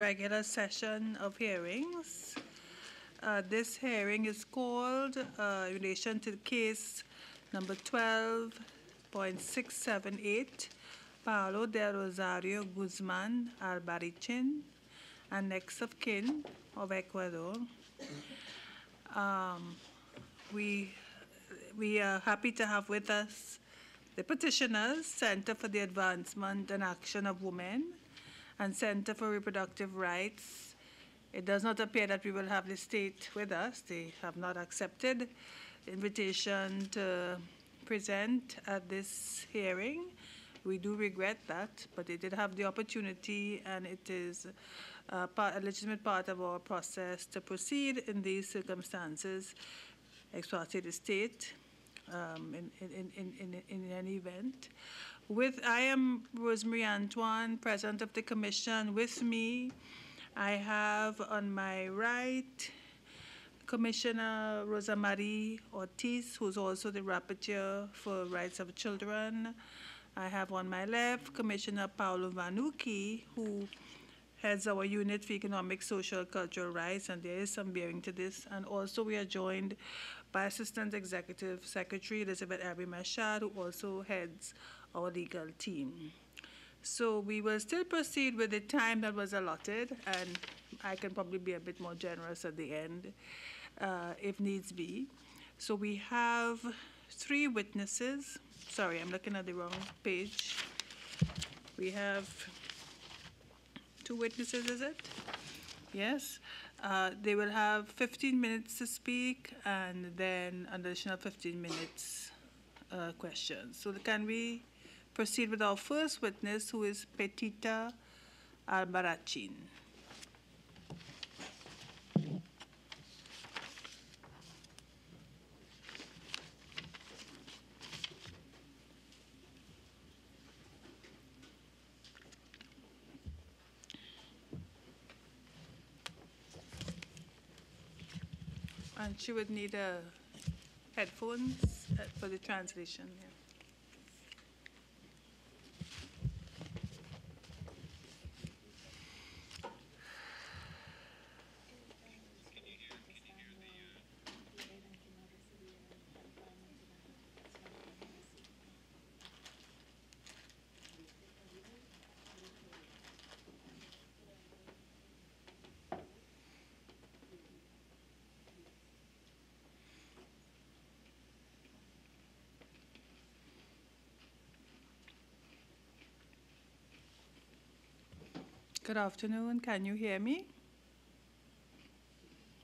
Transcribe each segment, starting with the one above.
regular session of hearings. Uh, this hearing is called uh, in relation to case number 12.678, Paolo del Rosario Guzman Albarichin, and next of kin of Ecuador. Um, we, we are happy to have with us the petitioners, Center for the Advancement and Action of Women, and Center for Reproductive Rights. It does not appear that we will have the state with us. They have not accepted the invitation to present at this hearing. We do regret that, but they did have the opportunity, and it is a, part, a legitimate part of our process to proceed in these circumstances, ex the state, um, in, in, in, in, in any event. With, I am Rosemary Antoine, President of the Commission. With me, I have on my right Commissioner Rosa Marie Ortiz, who's also the Rapporteur for Rights of Children. I have on my left Commissioner Paolo Vanucci, who heads our unit for economic, social, cultural rights, and there is some bearing to this. And also we are joined by Assistant Executive Secretary Elizabeth Abimashad, who also heads our legal team. So we will still proceed with the time that was allotted, and I can probably be a bit more generous at the end uh, if needs be. So we have three witnesses. Sorry, I'm looking at the wrong page. We have two witnesses, is it? Yes. Uh, they will have 15 minutes to speak and then additional 15 minutes uh, questions. So can we proceed with our first witness, who is Petita Albarachin, And she would need a headphones uh, for the translation. Yeah. Good afternoon. Can you hear me?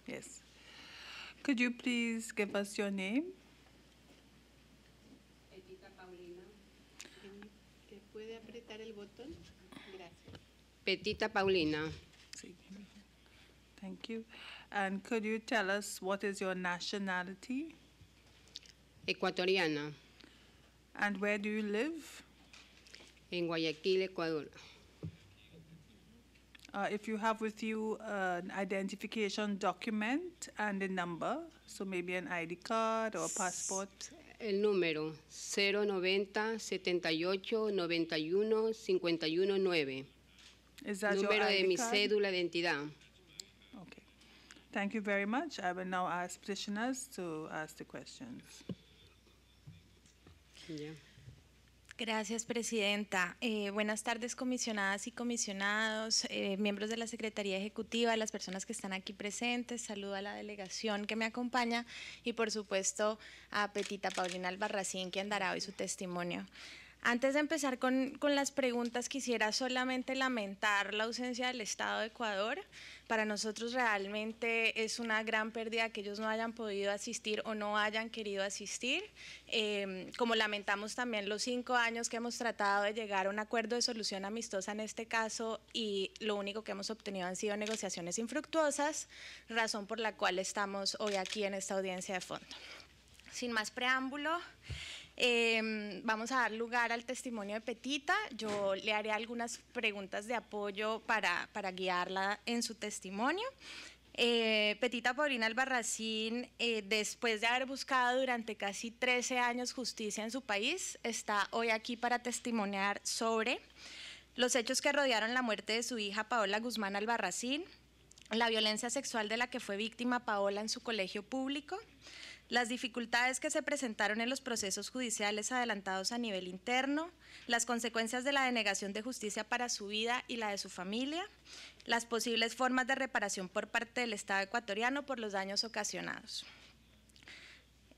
Yes. Could you please give us your name? Petita Paulina. apretar el botón? Gracias. Petita Paulina. Thank you. And could you tell us what is your nationality? Ecuatoriana. And where do you live? In Guayaquil, Ecuador. Uh, if you have with you uh, an identification document and a number, so maybe an ID card or passport. El número 090 78 91 51 9. Is that número your ID de mi card? cédula de identidad. Okay. Thank you very much. I will now ask petitioners to ask the questions. Yeah. Gracias, Presidenta. Eh, buenas tardes, comisionadas y comisionados, eh, miembros de la Secretaría Ejecutiva, las personas que están aquí presentes. Saludo a la delegación que me acompaña y, por supuesto, a Petita Paulina Albarracín, quien andará hoy su testimonio. Antes de empezar con, las preguntas, quisiera solamente lamentar la ausencia del Estado de Ecuador. Para nosotros realmente es una gran pérdida que ellos no hayan podido asistir o no hayan querido asistir. Em, como lamentamos también los cinco años que hemos tratado de llegar a un acuerdo de solución amistosa en este caso y lo único que hemos obtenido han sido negociaciones infructuosas, razón por la cual estamos hoy aquí en esta audiencia de fondo. Sin más preámbulo. Em, vamos a dar lugar al testimonio de Petita. Yo le haré algunas preguntas de apoyo para, guiarla en su testimonio. Eh, Petita Paulina Albarracín, eh, después de haber buscado durante casi 13 años justicia en su país, está hoy aquí para testimoniar sobre los hechos que rodearon la muerte de su hija Paola Guzmán Albarracín, la violencia sexual de la que fue víctima Paola en su colegio público, las dificultades que se presentaron en los procesos judiciales adelantados a nivel interno, las consecuencias de la denegación de justicia para su vida y la de su familia, las posibles formas de reparación por parte del Estado ecuatoriano por los daños ocasionados.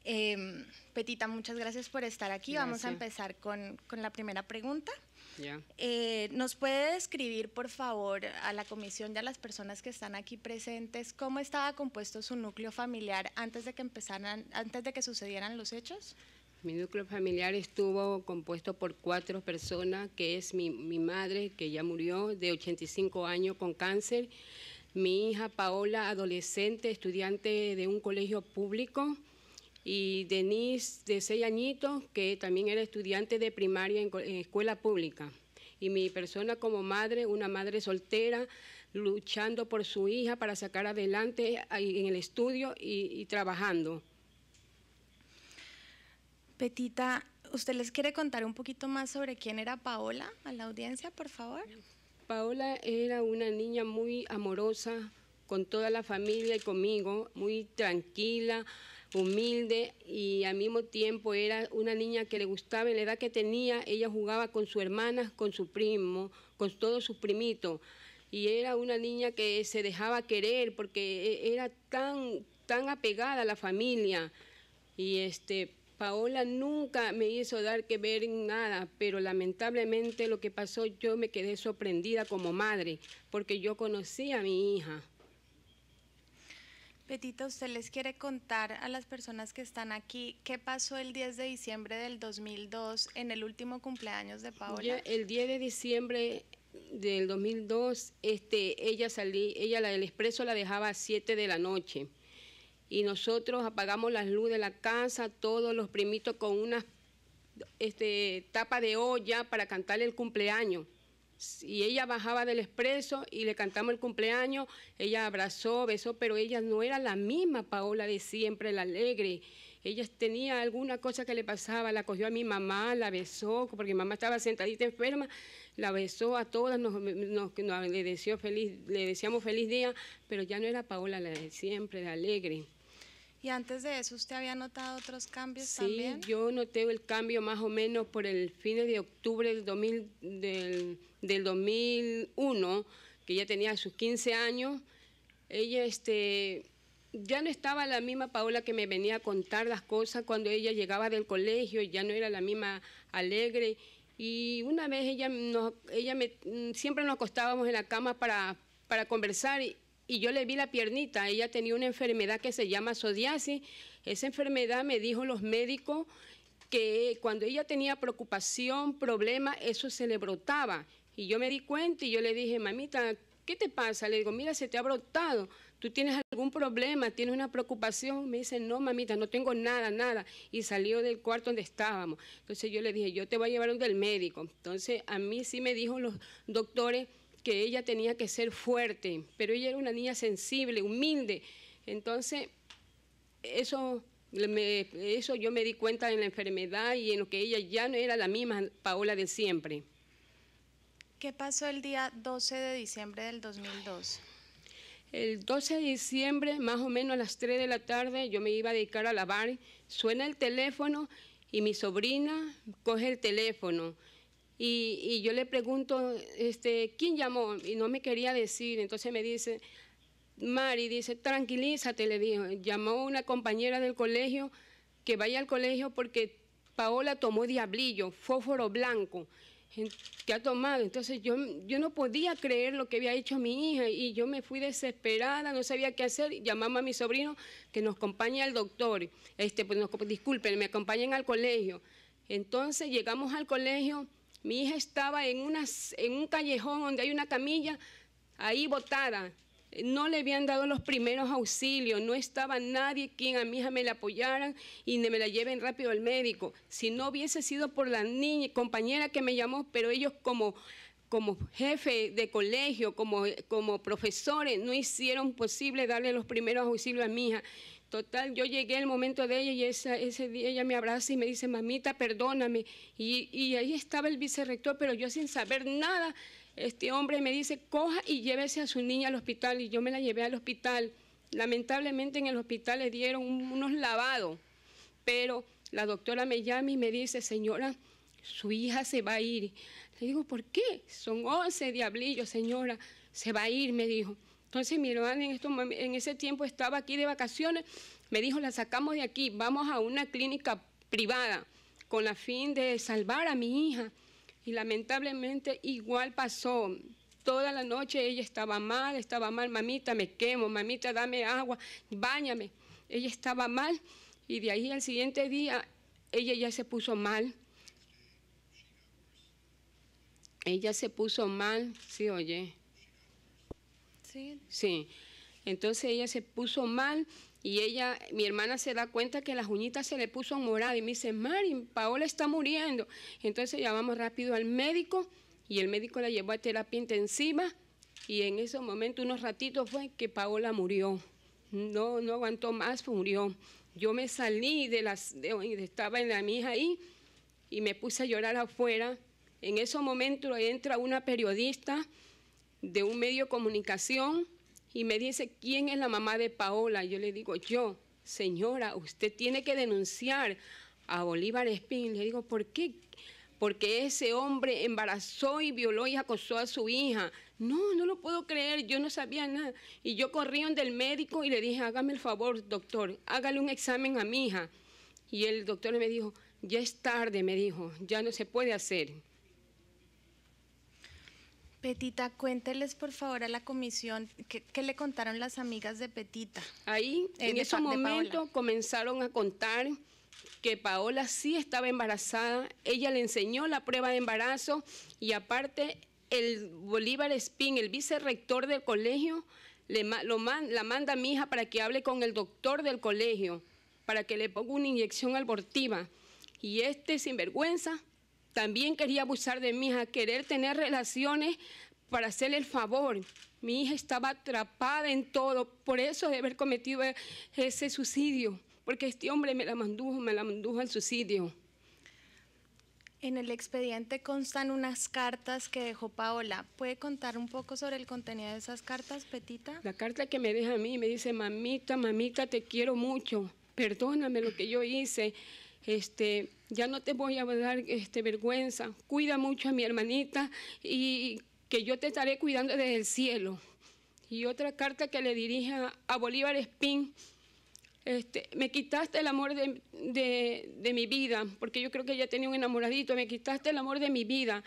Em, Petita, muchas gracias por estar aquí. Vamos a empezar con, la primera pregunta. Eh, ¿Nos puede describir, por favor, a la comisión y a las personas que están aquí presentes, cómo estaba compuesto su núcleo familiar antes de que empezaran, antes de que sucedieran los hechos? Mi núcleo familiar estuvo compuesto por cuatro personas, que es mi, mi madre, que ya murió de 85 años con cáncer, mi hija Paola, adolescente, estudiante de un colegio público, y Denise de seis añitos, que también era estudiante de primaria en, escuela pública. Y mi persona como madre, una madre soltera, luchando por su hija para sacar adelante en el estudio y, y trabajando. Petita, ¿usted les quiere contar un poquito más sobre quién era Paola a la audiencia, por favor? Paola era una niña muy amorosa con toda la familia y conmigo, muy tranquila, humilde y al mismo tiempo era una niña que le gustaba en la edad que tenía, ella jugaba con su hermana, con su primo, con todos sus primitos. Y era una niña que se dejaba querer porque e, era tan, tan apegada a la familia. Y este, Paola nunca me hizo dar que ver nada, pero lamentablemente lo que pasó yo me quedé sorprendida como madre, porque yo conocí a mi hija. Petito, usted les quiere contar a las personas que están aquí qué pasó el 10 de diciembre del 2002 en el último cumpleaños de Paola. el 10 de diciembre del 2002, este, ella salí, ella la, el expreso la dejaba a 7 de la noche y nosotros apagamos las luces de la casa, todos los primitos con una este, tapa de olla para cantarle el cumpleaños y ella bajaba del expreso y le cantamos el cumpleaños, ella abrazó, besó, pero ella no era la misma Paola de siempre, la alegre. Ella tenía alguna cosa que le pasaba, la cogió a mi mamá, la besó, porque mi mamá estaba sentadita enferma, la besó a todas, nos, nos, le, deseó feliz, le deseamos feliz día, pero ya no era Paola la de siempre, la alegre. ¿Y antes de eso usted había notado otros cambios también? Sí, yo noté el cambio más o menos por el fin de octubre del 2000, del del 2001, que ya tenía sus 15 años, ella este, ya no estaba la misma Paola que me venía a contar las cosas cuando ella llegaba del colegio, ya no era la misma alegre. Y una vez ella, ella me, siempre nos acostábamos en la cama para, conversar y, yo le vi la piernita. Ella tenía una enfermedad que se llama psoriasis. Esa enfermedad me dijo los médicos que cuando ella tenía preocupación, problema, eso se le brotaba. Y yo me di cuenta y yo le dije, mamita, ¿qué te pasa? Le digo, mira, se te ha brotado, tú tienes algún problema, tienes una preocupación. Me dice, no, mamita, no tengo nada, nada. Y salió del cuarto donde estábamos. Entonces yo le dije, yo te voy a llevar donde el médico. Entonces a mí sí me dijo los doctores que ella tenía que ser fuerte, pero ella era una niña sensible, humilde. Entonces, eso eso yo me di cuenta en la enfermedad y en lo que ella ya no era la misma Paola de siempre. ¿Qué pasó el día 12 de diciembre del 2002? El 12 de diciembre, más o menos a las 3 de la tarde, yo me iba a dedicar a lavar. Suena el teléfono y mi sobrina coge el teléfono. Y, yo le pregunto, este, ¿quién llamó? Y no me quería decir. Entonces me dice, Mari, dice, tranquilízate, le dijo. Llamó una compañera del colegio que vaya al colegio porque Paola tomó diablillo, fósforo blanco que ha tomado. Entonces yo, yo no podía creer lo que había hecho mi hija y yo me fui desesperada, no sabía qué hacer. Llamamos a mi sobrino que nos acompañe al doctor, este, pues disculpen, me acompañen al colegio. Entonces llegamos al colegio, mi hija estaba en, en un callejón donde hay una camilla ahí botada no le habían dado los primeros auxilios, no estaba nadie quien a mi hija me la apoyara y me la lleven rápido al médico. Si no hubiese sido por la niña, compañera que me llamó, pero ellos como como jefe de colegio, como, como profesores, no hicieron posible darle los primeros auxilios a mi hija. Total, yo llegué al momento de ella y ese día ella me abraza y me dice, mamita, perdóname. Y, y ahí estaba el vicerrector, pero yo sin saber nada, este hombre me dice, coja y llévese a su niña al hospital. Y yo me la llevé al hospital. Lamentablemente en el hospital le dieron unos lavados, pero la doctora me llama y me dice, señora, su hija se va a ir. Le digo, ¿por qué? Son 11 diablillos, señora, se va a ir, me dijo. Entonces mi hermana en, este en ese tiempo estaba aquí de vacaciones, me dijo, la sacamos de aquí, vamos a una clínica privada con la fin de salvar a mi hija. Y lamentablemente igual pasó. Toda la noche ella estaba mal, estaba mal, mamita, me quemo, mamita, dame agua, báñame. Ella estaba mal y de ahí al siguiente día ella ya se puso mal. Ella se puso mal, sí, oye. Sí. Sí. Entonces ella se puso mal y ella, mi hermana se da cuenta que las uñitas se le puso morada y me dice, Mari, Paola está muriendo. Entonces llamamos rápido al médico y el médico la llevó a terapia intensiva y en ese momento, unos ratitos fue que Paola murió. No, no aguantó más, murió. Yo me salí de las, estaba en la mija ahí y me puse a llorar afuera. En ese momento entra una periodista de un medio de comunicación y me dice, ¿quién es la mamá de Paola? Yo le digo, yo, señora, usted tiene que denunciar a Bolívar Espín. Le digo, ¿por qué? Porque ese hombre embarazó y violó y acosó a su hija. No, no lo puedo creer, yo no sabía nada. Y yo corrí donde el médico y le dije, hágame el favor, doctor, hágale un examen a mi hija. Y el doctor me dijo, ya es tarde, me dijo, ya no se puede hacer. Petita, cuénteles por favor a la comisión qué, le contaron las amigas de Petita. Ahí, en ese momento, comenzaron a contar que Paola sí estaba embarazada, ella le enseñó la prueba de embarazo y aparte el Bolívar Spin, el vicerrector del colegio, le, la manda a mi hija para que hable con el doctor del colegio, para que le ponga una inyección abortiva. Y este sinvergüenza también quería abusar de mi hija, querer tener relaciones para hacerle el favor. Mi hija estaba atrapada en todo, por eso de haber cometido ese suicidio, porque este hombre me la mandó, me la mandó al suicidio. En el expediente constan unas cartas que dejó Paola. ¿Puede contar un poco sobre el contenido de esas cartas, Petita? La carta que me deja a mí me dice, mamita, mamita, te quiero mucho, perdóname lo que yo hice. Este, ya no te voy a dar este, vergüenza. Cuida mucho a mi hermanita y que yo te estaré cuidando desde el cielo. Y otra carta que le dirige a Bolívar Espín. Este, me quitaste el amor de, mi vida, porque yo creo que ella tenía un enamoradito, me quitaste el amor de mi vida.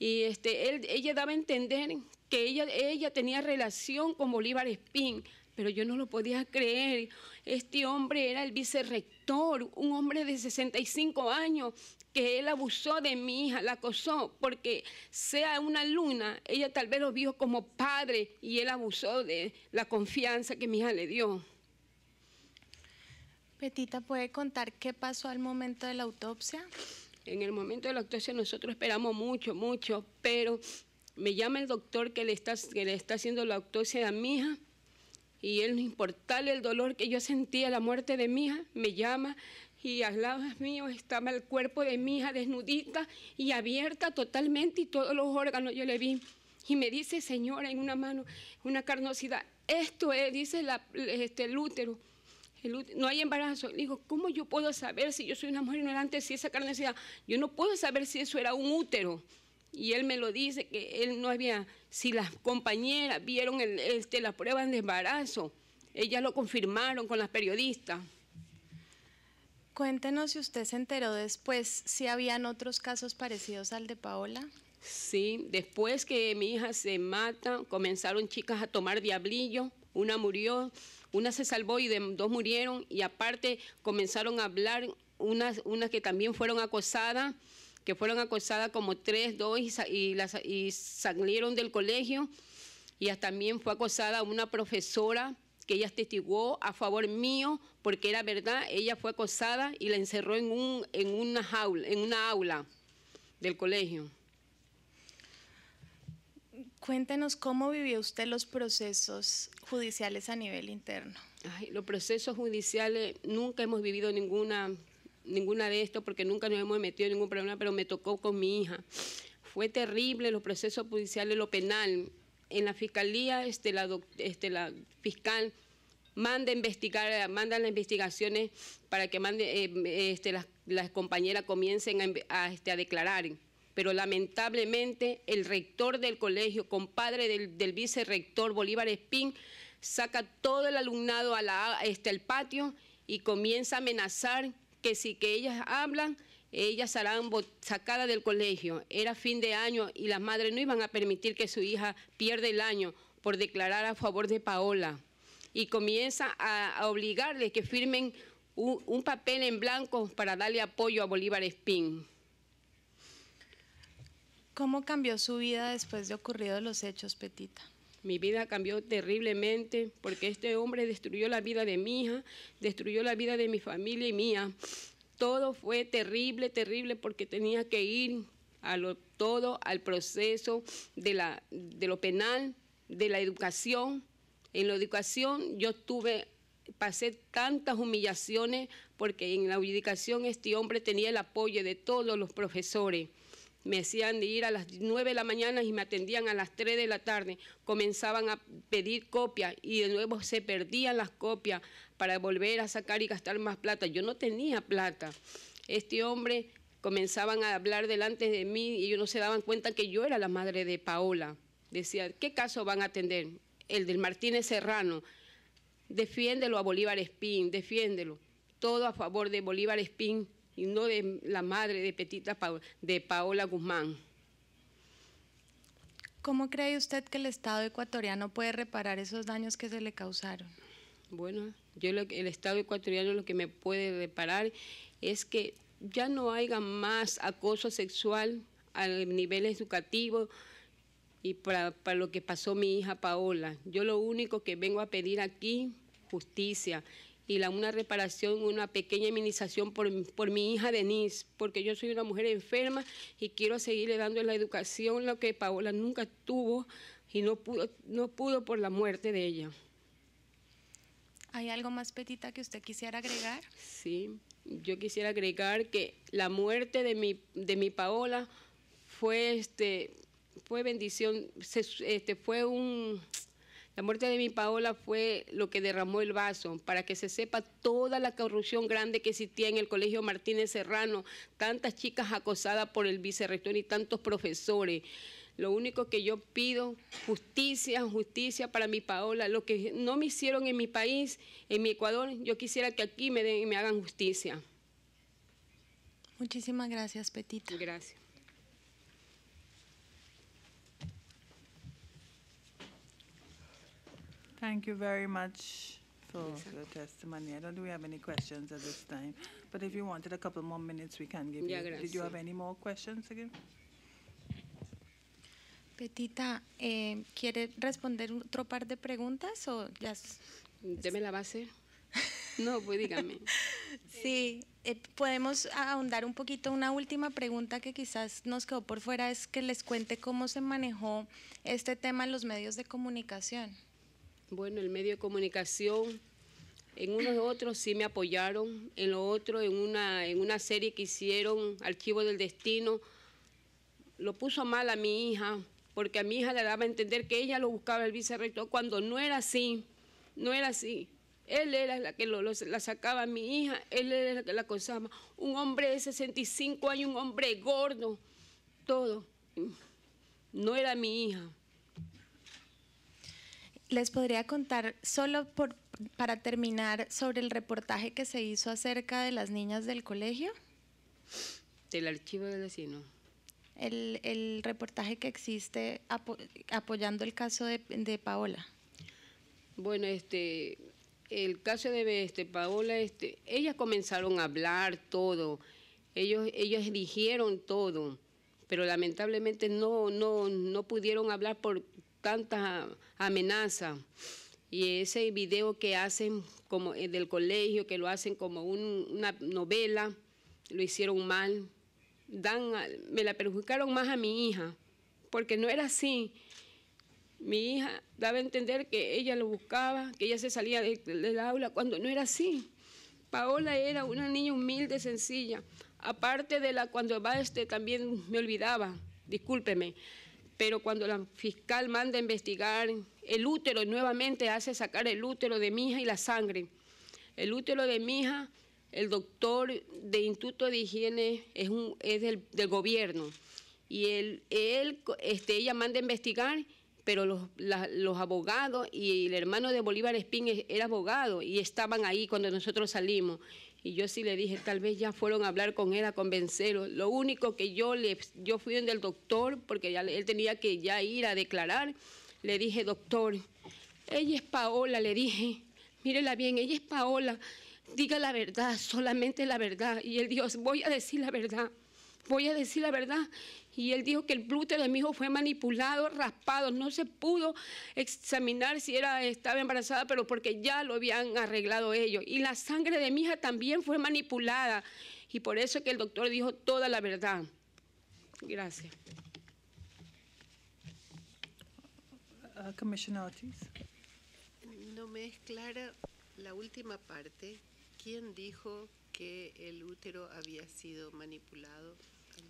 Y este, ella daba a entender que ella, ella tenía relación con Bolívar Espín, pero yo no lo podía creer. Este hombre era el vicerrector, un hombre de 65 años, que él abusó de mi hija, la acosó, porque sea una luna, ella tal vez lo vio como padre y él abusó de la confianza que mi hija le dio. Petita, ¿puede contar qué pasó al momento de la autopsia? En el momento de la autopsia nosotros esperamos mucho, mucho, pero me llama el doctor que le está, que le está haciendo la autopsia a mi hija y él no importa el dolor que yo sentía la muerte de mi hija, me llama y al lado mío estaba el cuerpo de mi hija desnudita y abierta totalmente y todos los órganos yo le vi. Y me dice, señora, en una mano, una carnosidad, esto es, dice la, este, el útero. El no hay embarazo. Le digo, ¿cómo yo puedo saber si yo soy una mujer ignorante si esa carnosidad? Yo no puedo saber si eso era un útero y él me lo dice, que él no había, si las compañeras vieron este, las pruebas de embarazo, ellas lo confirmaron con las periodistas. Cuéntenos si usted se enteró después si habían otros casos parecidos al de Paola. Sí, después que mi hija se mata, comenzaron chicas a tomar diablillo, una murió, una se salvó y de, dos murieron, y aparte comenzaron a hablar unas, unas que también fueron acosadas que fueron acosadas como tres, dos y, y, las, y salieron del colegio. Y también fue acosada una profesora que ella testiguó a favor mío porque era verdad, ella fue acosada y la encerró en, un, en, una, en una aula del colegio. Cuéntenos cómo vivió usted los procesos judiciales a nivel interno. los procesos judiciales, nunca hemos vivido ninguna ninguna de esto porque nunca nos hemos metido en ningún problema, pero me tocó con mi hija. Fue terrible los procesos judiciales, lo penal. En la fiscalía, este, la, este, fiscal manda investigar, manda las investigaciones para que mande, eh, este, las, compañeras comiencen a, este, a, declarar. Pero lamentablemente el rector del colegio, compadre del, del vicerrector Bolívar Espín, saca todo el alumnado a la, este, al patio y comienza a amenazar que si que ellas hablan, ellas serán sacadas del colegio. Era fin de año y las madres no iban a permitir que su hija pierda el año por declarar a favor de Paola. Y comienza a, obligarles que firmen un, un, papel en blanco para darle apoyo a Bolívar Espín. ¿Cómo cambió su vida después de ocurridos los hechos, Petita? Mi vida cambió terriblemente porque este hombre destruyó la vida de mi hija, destruyó la vida de mi familia y mía. Todo fue terrible, terrible porque tenía que ir a lo, todo al proceso de, la, de lo penal, de la educación. En la educación yo tuve pasé tantas humillaciones porque en la ubicación este hombre tenía el apoyo de todos los profesores me decían de ir a las 9 de la mañana y me atendían a las 3 de la tarde. Comenzaban a pedir copias y de nuevo se perdían las copias para volver a sacar y gastar más plata. Yo no tenía plata. Este hombre comenzaban a hablar delante de mí y ellos no se daban cuenta que yo era la madre de Paola. Decían, ¿qué caso van a atender? El del Martínez Serrano. Defiéndelo a Bolívar Espín, defiéndelo. Todo a favor de Bolívar Espín y no de la madre de Petita Paola, de Paola Guzmán. ¿Cómo cree usted que el Estado ecuatoriano puede reparar esos daños que se le causaron? Bueno, yo lo, el Estado ecuatoriano lo que me puede reparar es que ya no haya más acoso sexual a nivel educativo y para, para, lo que pasó mi hija Paola. Yo lo único que vengo a pedir aquí, justicia y la, una reparación, una pequeña indemnización por, por, mi hija Denise, porque yo soy una mujer enferma y quiero seguirle dando la educación, lo que Paola nunca tuvo y no pudo, no pudo por la muerte de ella. ¿Hay algo más, Petita, que usted quisiera agregar? Sí, yo quisiera agregar que la muerte de mi, de mi Paola fue, este, fue bendición, este, fue un la muerte de mi Paola fue lo que derramó el vaso para que se sepa toda la corrupción grande que existía en el Colegio Martínez Serrano, tantas chicas acosadas por el vicerrector y tantos profesores. Lo único que yo pido, justicia, justicia para mi Paola. Lo que no me hicieron en mi país, en mi Ecuador, yo quisiera que aquí me, den, me hagan justicia. Muchísimas gracias, Petita. Gracias. Thank you very much for your testimony. I don't do we have any questions at this time, but if you wanted a couple more minutes, we can give you. Did you have any more questions again? Petita, eh, ¿quiere responder otro par de preguntas o Deme la base. No, pues dígame. sí, eh, podemos ahondar un poquito. Una última pregunta que quizás nos quedó por fuera es que les cuente cómo se manejó este tema en los medios de comunicación. Bueno, el medio de comunicación, en unos de otros sí me apoyaron, en lo otro, en una, en una serie que hicieron, Archivo del Destino, lo puso mal a mi hija, porque a mi hija le daba a entender que ella lo buscaba el vicerrector, cuando no era así, no era así. Él era la que la sacaba a mi hija, él era la que la acosaba. Un hombre de 65 años, un hombre gordo, todo. No era mi hija les podría contar solo por, para terminar sobre el reportaje que se hizo acerca de las niñas del colegio. Del archivo del vecino. El, reportaje que existe apoyando el caso de, de, Paola. Bueno, este, el caso de este, Paola, este, ellas comenzaron a hablar todo, ellos, ellos dijeron todo, pero lamentablemente no, no, no pudieron hablar por, tanta amenaza y ese video que hacen como eh, del colegio, que lo hacen como una novela, lo hicieron mal, Dan, me la perjudicaron más a mi hija, porque no era así. Mi hija daba a entender que ella lo buscaba, que ella se salía del aula, cuando no era así. Paola era una niña humilde, sencilla. Aparte de la, cuando va este, también me olvidaba, discúlpeme, pero cuando la fiscal manda a investigar el útero, nuevamente hace sacar el útero de mi hija y la sangre. El útero de mi hija, el doctor de Instituto de Higiene es, del, gobierno. Y él, este, ella manda a investigar, pero los, los abogados y el hermano de Bolívar Espín era abogado y estaban ahí cuando nosotros salimos. Y yo sí le dije, tal vez ya fueron a hablar con él, a convencerlo. Lo único que yo le, yo fui donde el doctor, porque ya, él tenía que ya ir a declarar. Le dije, doctor, ella es Paola, le dije, mírela bien, ella es Paola, diga la verdad, solamente la verdad. Y él dijo, voy a decir la verdad, voy a decir la verdad. Y él dijo que el útero de mi hijo fue manipulado, raspado, no se pudo examinar si era, estaba embarazada, pero porque ya lo habían arreglado ellos. Y la sangre de mi hija también fue manipulada. Y por eso que el doctor dijo toda la verdad. Gracias. Uh, Ortiz. No me es clara la última parte. ¿Quién dijo que el útero había sido manipulado?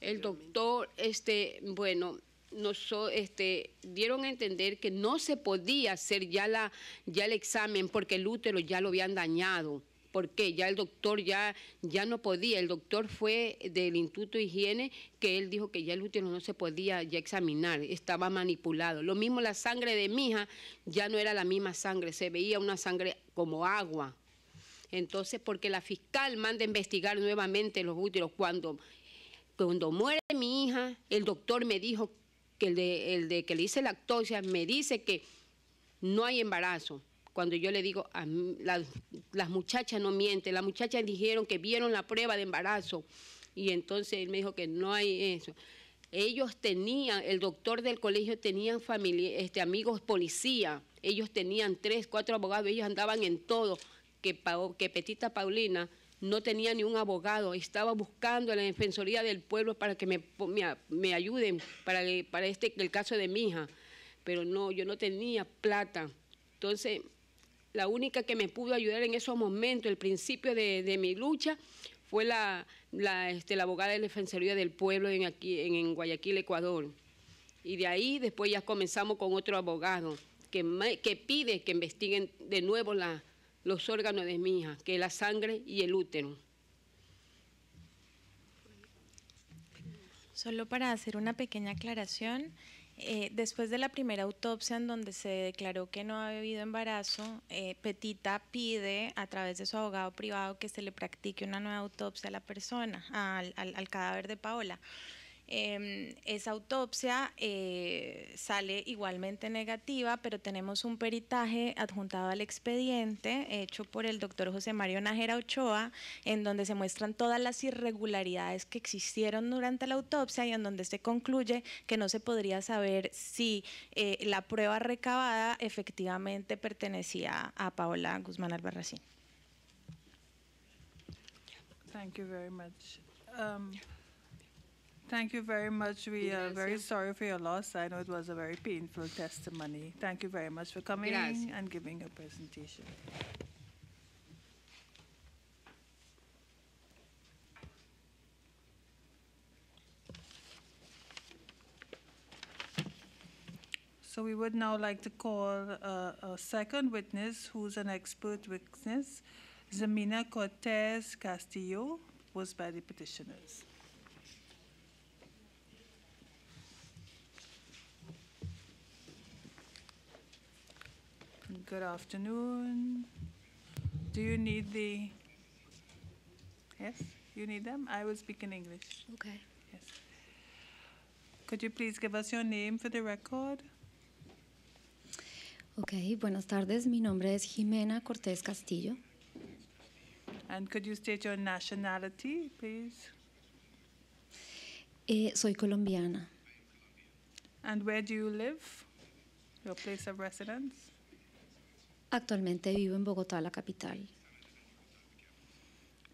el doctor, este, bueno, nos este, dieron a entender que no se podía hacer ya, la, ya el examen porque el útero ya lo habían dañado. ¿Por qué? Ya el doctor ya, ya no podía. El doctor fue del Instituto de Higiene que él dijo que ya el útero no se podía ya examinar, estaba manipulado. Lo mismo la sangre de mi hija ya no era la misma sangre, se veía una sangre como agua. Entonces, porque la fiscal manda investigar nuevamente los úteros cuando cuando muere mi hija, el doctor me dijo, que el de, que le hice la me dice que no hay embarazo. Cuando yo le digo, a las muchachas no mienten, las muchachas dijeron que vieron la prueba de embarazo. Y entonces él me dijo que no hay eso. Ellos tenían, el doctor del colegio tenía este, amigos policía, ellos tenían tres, cuatro abogados, ellos andaban en todo, que Petita Paulina no tenía ni un abogado, estaba buscando a la Defensoría del Pueblo para que me, me, ayuden para, para este, el caso de mi hija, pero no, yo no tenía plata. Entonces, la única que me pudo ayudar en esos momentos, el principio de, mi lucha, fue la, la, este, la, abogada de la Defensoría del Pueblo en, aquí, en Guayaquil, Ecuador. Y de ahí después ya comenzamos con otro abogado que, que pide que investiguen de nuevo la, los órganos de mi hija, que es la sangre y el útero. Solo para hacer una pequeña aclaración, eh, después de la primera autopsia en donde se declaró que no había habido embarazo, eh, Petita pide a través de su abogado privado que se le practique una nueva autopsia a la persona, al cadáver de Paola. Em, esa autopsia eh, sale igualmente negativa, pero tenemos un peritaje adjuntado al expediente hecho por el doctor José Mario Najera Ochoa, en donde se muestran todas las irregularidades que existieron durante la autopsia y en donde se concluye que no se podría saber si eh, la prueba recabada efectivamente pertenecía a Paola Guzmán Albarracín. Thank um, Thank you very much. We Gracias. are very sorry for your loss. I know it was a very painful testimony. Thank you very much for coming Gracias. and giving your presentation. So we would now like to call uh, a second witness who's an expert witness, Zamina Cortez Castillo, was by the petitioners. Good afternoon. Do you need the. Yes? You need them? I will speak in English. Okay. Yes. Could you please give us your name for the record? Ok, buenas tardes. Mi nombre es Jimena Cortés Castillo. And could you state your nationality, please? Eh, soy colombiana. And where do you live? Your place of residence? Actualmente vivo en Bogotá, la capital.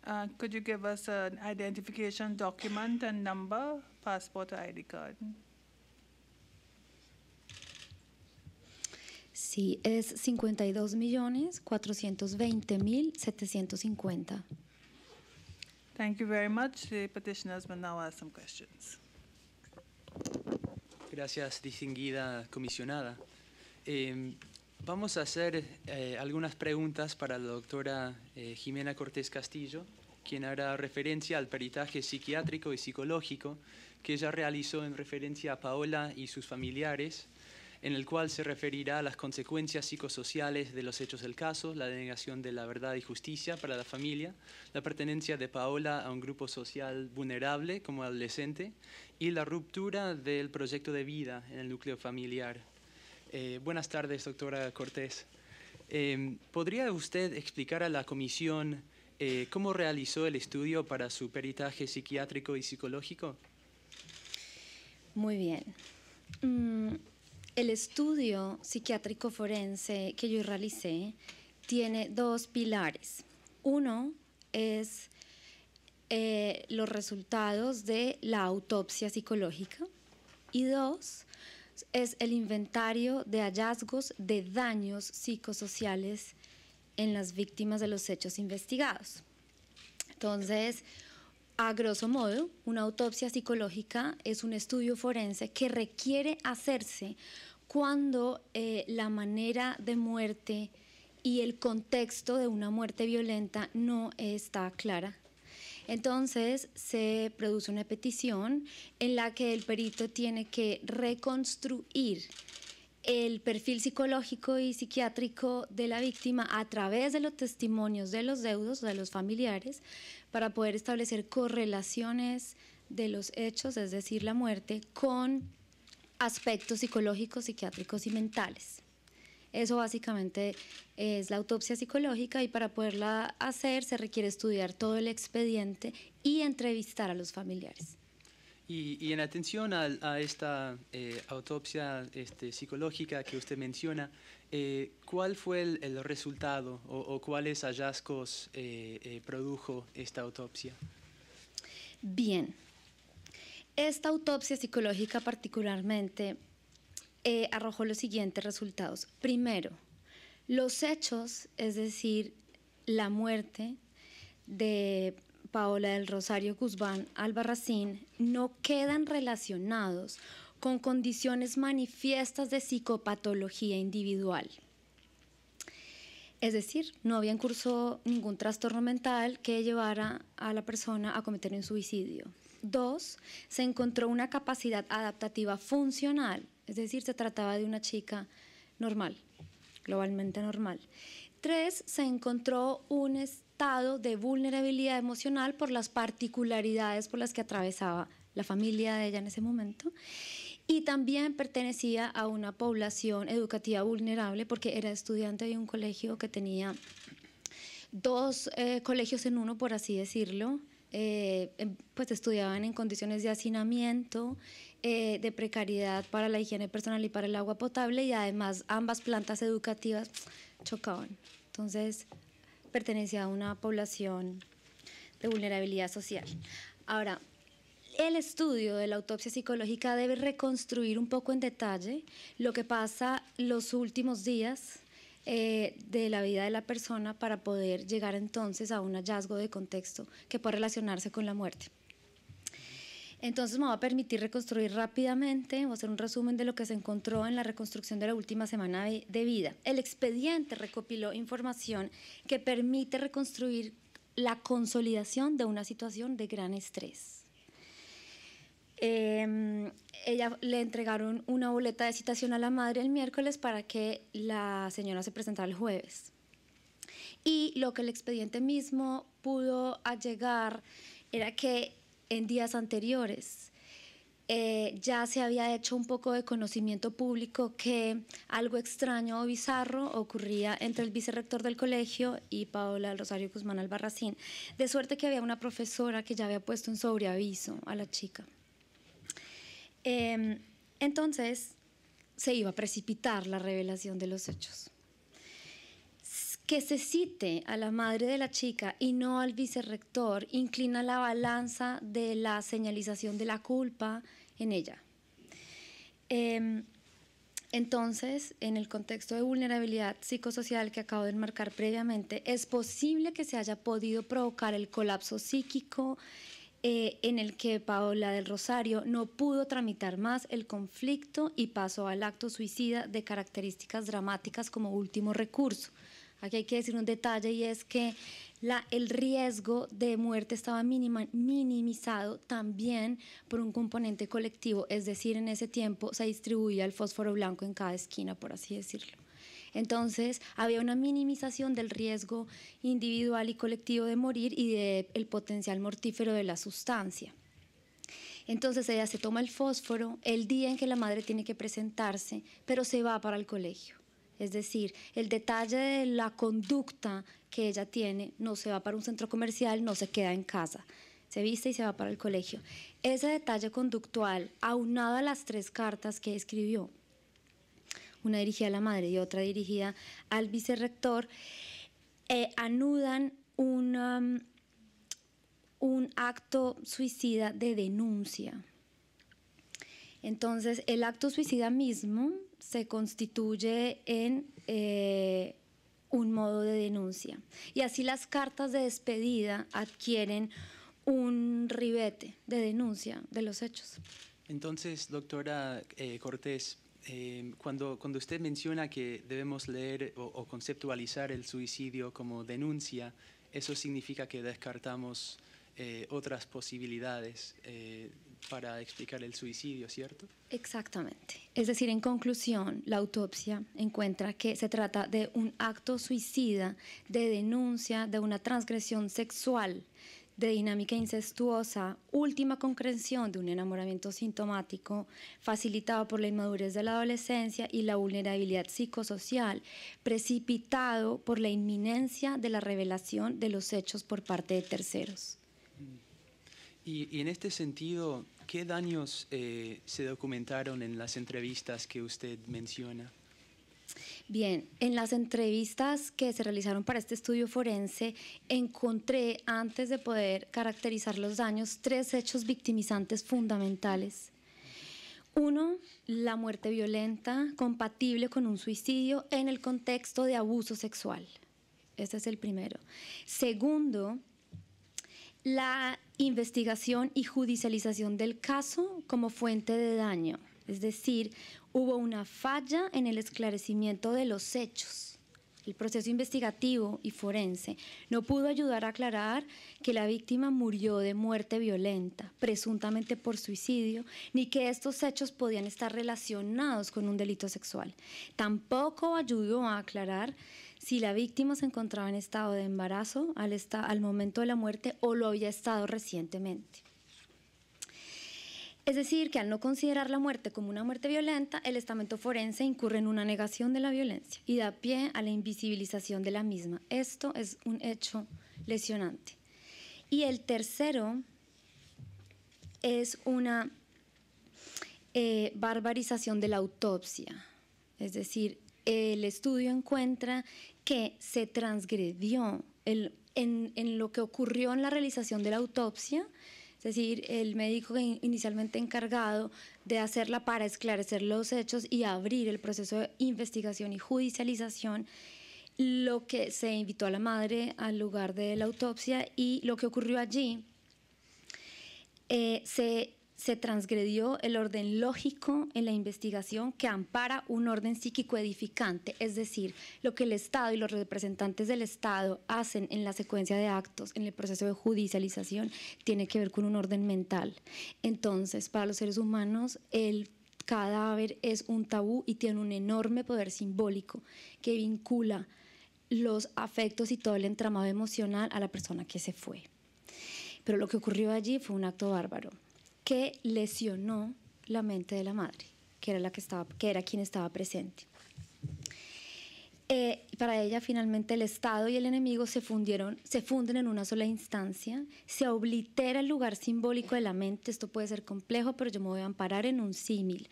Uh, could you give us an identification document and number, passport or ID card? Sí, es 52 millones 420 mil 750. Thank you very much. The petitioners will now ask some questions. Gracias, distinguida comisionada. Eh, Vamos a hacer eh, algunas preguntas para la doctora eh, Jimena Cortés Castillo, quien hará referencia al peritaje psiquiátrico y psicológico que ella realizó en referencia a Paola y sus familiares, en el cual se referirá a las consecuencias psicosociales de los hechos del caso, la denegación de la verdad y justicia para la familia, la pertenencia de Paola a un grupo social vulnerable como adolescente y la ruptura del proyecto de vida en el núcleo familiar. Eh, buenas tardes, doctora Cortés. Em, ¿Podría usted explicar a la comisión eh, cómo realizó el estudio para su peritaje psiquiátrico y psicológico? Muy bien. Mm, el estudio psiquiátrico forense que yo realicé tiene dos pilares. Uno es eh, los resultados de la autopsia psicológica y dos, es el inventario de hallazgos de daños psicosociales en las víctimas de los hechos investigados. Entonces, a grosso modo, una autopsia psicológica es un estudio forense que requiere hacerse cuando eh, la manera de muerte y el contexto de una muerte violenta no está clara entonces se produce una petición en la que el perito tiene que reconstruir el perfil psicológico y psiquiátrico de la víctima a través de los testimonios de los deudos, de los familiares, para poder establecer correlaciones de los hechos, es decir, la muerte, con aspectos psicológicos, psiquiátricos y mentales. Eso básicamente es la autopsia psicológica y para poderla hacer se requiere estudiar todo el expediente y entrevistar a los familiares. Y, en atención a, esta eh, autopsia este, psicológica que usted menciona, eh, ¿cuál fue el, resultado o, cuáles hallazgos eh, produjo esta autopsia? Bien, esta autopsia psicológica particularmente eh, arrojó los siguientes resultados. Primero, los hechos, es decir, la muerte de Paola del Rosario Guzmán Albarracín, no quedan relacionados con condiciones manifiestas de psicopatología individual. Es decir, no había en curso ningún trastorno mental que llevara a la persona a cometer un suicidio. Dos, se encontró una capacidad adaptativa funcional, es decir, se trataba de una chica normal, globalmente normal. Tres, se encontró un estado de vulnerabilidad emocional por las particularidades por las que atravesaba la familia de ella en ese momento. Y también pertenecía a una población educativa vulnerable porque era estudiante de un colegio que tenía dos eh, colegios en uno, por así decirlo eh, em, pues estudiaban en condiciones de hacinamiento, eh, de precariedad para la higiene personal y para el agua potable y además ambas plantas educativas chocaban. Entonces pertenecía a una población de vulnerabilidad social. Ahora, el estudio de la autopsia psicológica debe reconstruir un poco en detalle lo que pasa los últimos días eh, de la vida de la persona para poder llegar entonces a un hallazgo de contexto que pueda relacionarse con la muerte. Entonces me va a permitir reconstruir rápidamente a hacer un resumen de lo que se encontró en la reconstrucción de la última semana de vida. El expediente recopiló información que permite reconstruir la consolidación de una situación de gran estrés. Em, ella le entregaron una boleta de citación a la madre el miércoles para que la señora se presentara el jueves. Y lo que el expediente mismo pudo allegar era que en días anteriores eh, ya se había hecho un poco de conocimiento público que algo extraño o bizarro ocurría entre el vicerrector del colegio y Paola Rosario Guzmán Albarracín, de suerte que había una profesora que ya había puesto un sobreaviso a la chica. Em, entonces se iba a precipitar la revelación de los hechos. Que se cite a la madre de la chica y no al vicerrector inclina la balanza de la señalización de la culpa en ella. Em, entonces, en el contexto de vulnerabilidad psicosocial que acabo de enmarcar previamente, es posible que se haya podido provocar el colapso psíquico, eh, en el que Paola del Rosario no pudo tramitar más el conflicto y pasó al acto suicida de características dramáticas como último recurso. Aquí hay que decir un detalle y es que el riesgo de muerte estaba minimizado también por un componente colectivo, es decir, en ese tiempo se distribuía el fósforo blanco en cada esquina, por así decirlo. Entonces había una minimización del riesgo individual y colectivo de morir y del potencial mortífero de la sustancia. Entonces ella se toma el fósforo el día en que la madre tiene que presentarse, pero se va para el colegio. Es decir, el detalle de la conducta que ella tiene no se va para un centro comercial, no se queda en casa. Se viste y se va para el colegio. Ese detalle conductual, aunado a las tres cartas que escribió, una dirigida a la madre y otra dirigida al vicerrector, eh, anudan um, un acto suicida de denuncia. Entonces, el acto suicida mismo se constituye en eh, un modo de denuncia. Y así las cartas de despedida adquieren un ribete de denuncia de los hechos. Entonces, doctora eh, Cortés, Em, cuando, cuando usted menciona que debemos leer o, conceptualizar el suicidio como denuncia, eso significa que descartamos eh, otras posibilidades eh, para explicar el suicidio, ¿cierto? Exactamente. Es decir, en conclusión, la autopsia encuentra que se trata de un acto suicida, de denuncia, de una transgresión sexual de dinámica incestuosa, última concreción de un enamoramiento sintomático facilitado por la inmadurez de la adolescencia y la vulnerabilidad psicosocial, precipitado por la inminencia de la revelación de los hechos por parte de terceros. Y, en este sentido, ¿qué daños eh, se documentaron en las entrevistas que usted menciona? Bien, en las entrevistas que se realizaron para este estudio forense, encontré, antes de poder caracterizar los daños, tres hechos victimizantes fundamentales. Uno, la muerte violenta compatible con un suicidio en el contexto de abuso sexual. Ese es el primero. Segundo, la investigación y judicialización del caso como fuente de daño. Es decir, hubo una falla en el esclarecimiento de los hechos. El proceso investigativo y forense no pudo ayudar a aclarar que la víctima murió de muerte violenta, presuntamente por suicidio, ni que estos hechos podían estar relacionados con un delito sexual. Tampoco ayudó a aclarar si la víctima se encontraba en estado de embarazo al, momento de la muerte o lo había estado recientemente. Es decir, que al no considerar la muerte como una muerte violenta, el estamento forense incurre en una negación de la violencia y da pie a la invisibilización de la misma. Esto es un hecho lesionante. Y el tercero es una eh, barbarización de la autopsia. Es decir, el estudio encuentra que se transgredió en, lo que ocurrió en la realización de la autopsia es decir, el médico inicialmente encargado de hacerla para esclarecer los hechos y abrir el proceso de investigación y judicialización lo que se invitó a la madre al lugar de la autopsia y lo que ocurrió allí, eh, se se transgredió el orden lógico en la investigación que ampara un orden psíquico edificante, es decir, lo que el Estado y los representantes del Estado hacen en la secuencia de actos, en el proceso de judicialización, tiene que ver con un orden mental. Entonces, para los seres humanos, el cadáver es un tabú y tiene un enorme poder simbólico que vincula los afectos y todo el entramado emocional a la persona que se fue. Pero lo que ocurrió allí fue un acto bárbaro que lesionó la mente de la madre, que era, la que estaba, que era quien estaba presente. Eh, para ella finalmente el Estado y el enemigo se fundieron, se funden en una sola instancia, se oblitera el lugar simbólico de la mente, esto puede ser complejo, pero yo me voy a amparar en un símil.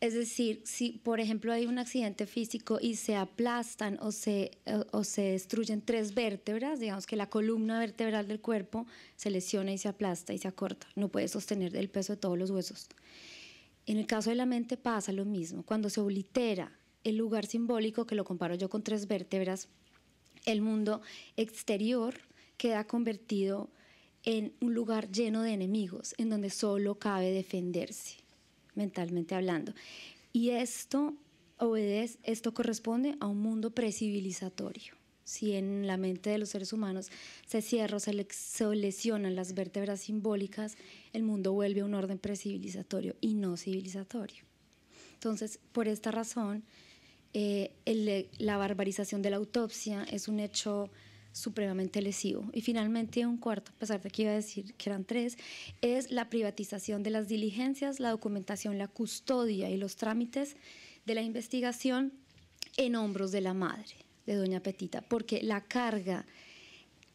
Es decir, si por ejemplo hay un accidente físico y se aplastan o se, eh, se destruyen tres vértebras, digamos que la columna vertebral del cuerpo se lesiona y se aplasta y se acorta, no puede sostener el peso de todos los huesos. En el caso de la mente pasa lo mismo, cuando se oblitera el lugar simbólico, que lo comparo yo con tres vértebras, el mundo exterior queda convertido en un lugar lleno de enemigos, en donde solo cabe defenderse mentalmente hablando. Y esto obedece, esto corresponde a un mundo precivilizatorio. Si en la mente de los seres humanos se cierran, se, lesionan las vértebras simbólicas, el mundo vuelve a un orden precivilizatorio y no civilizatorio. Entonces, por esta razón, eh, la barbarización de la autopsia es un hecho supremamente lesivo. Y finalmente un cuarto, a pesar de que iba a decir que eran tres, es la privatización de las diligencias, la documentación, la custodia y los trámites de la investigación en hombros de la madre, de doña Petita, porque la carga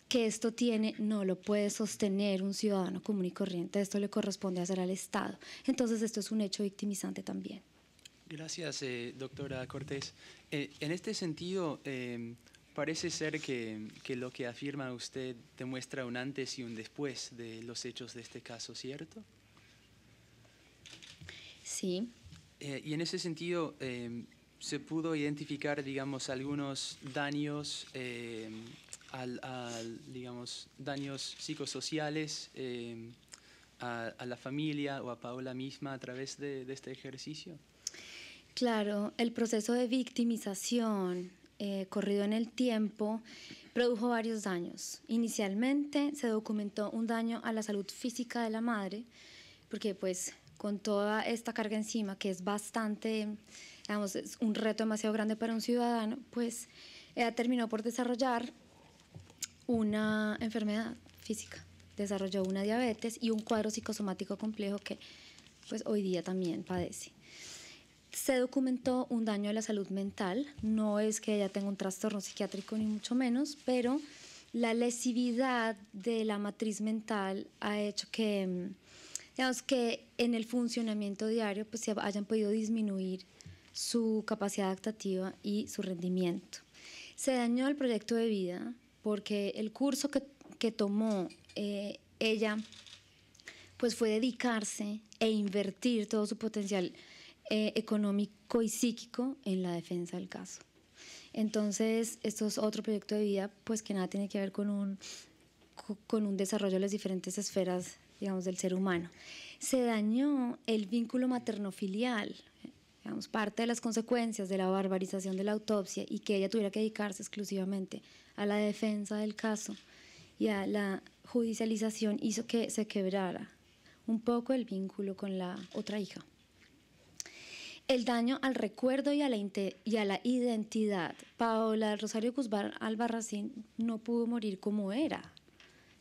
que esto tiene no lo puede sostener un ciudadano común y corriente, esto le corresponde hacer al Estado. Entonces esto es un hecho victimizante también. Gracias, eh, doctora Cortés. Eh, en este sentido, eh, Parece ser que, lo que afirma usted demuestra un antes y un después de los hechos de este caso, ¿cierto? Sí. Eh, y en ese sentido, eh, ¿se pudo identificar, digamos, algunos daños, eh, al, digamos, daños psicosociales a, la familia o a Paola misma a través de este ejercicio? Claro, el proceso de victimización, eh, corrido en el tiempo, produjo varios daños. Inicialmente se documentó un daño a la salud física de la madre, porque pues con toda esta carga encima, que es bastante, digamos, un reto demasiado grande para un ciudadano, pues ella terminó por desarrollar una enfermedad física, desarrolló una diabetes y un cuadro psicosomático complejo que pues hoy día también padece. Se documentó un daño a la salud mental, no es que ella tenga un trastorno psiquiátrico ni mucho menos, pero la lesividad de la matriz mental ha hecho que, mm, digamos, que en el funcionamiento diario pues, se hayan podido disminuir su capacidad adaptativa y su rendimiento. Se dañó el proyecto de vida porque el curso que, tomó eh, ella pues fue dedicarse e invertir todo su potencial eh, económico y psíquico en la defensa del caso. Entonces, esto es otro proyecto de vida, pues que nada tiene que ver con un, con un desarrollo de las diferentes esferas, digamos, del ser humano. Se dañó el vínculo materno-filial, digamos, parte de las consecuencias de la barbarización de la autopsia y que ella tuviera que dedicarse exclusivamente a la defensa del caso y a la judicialización hizo que se quebrara un poco el vínculo con la otra hija el daño al recuerdo y a la, y a la identidad. Paola Rosario Guzmán Albarracín no pudo morir como era.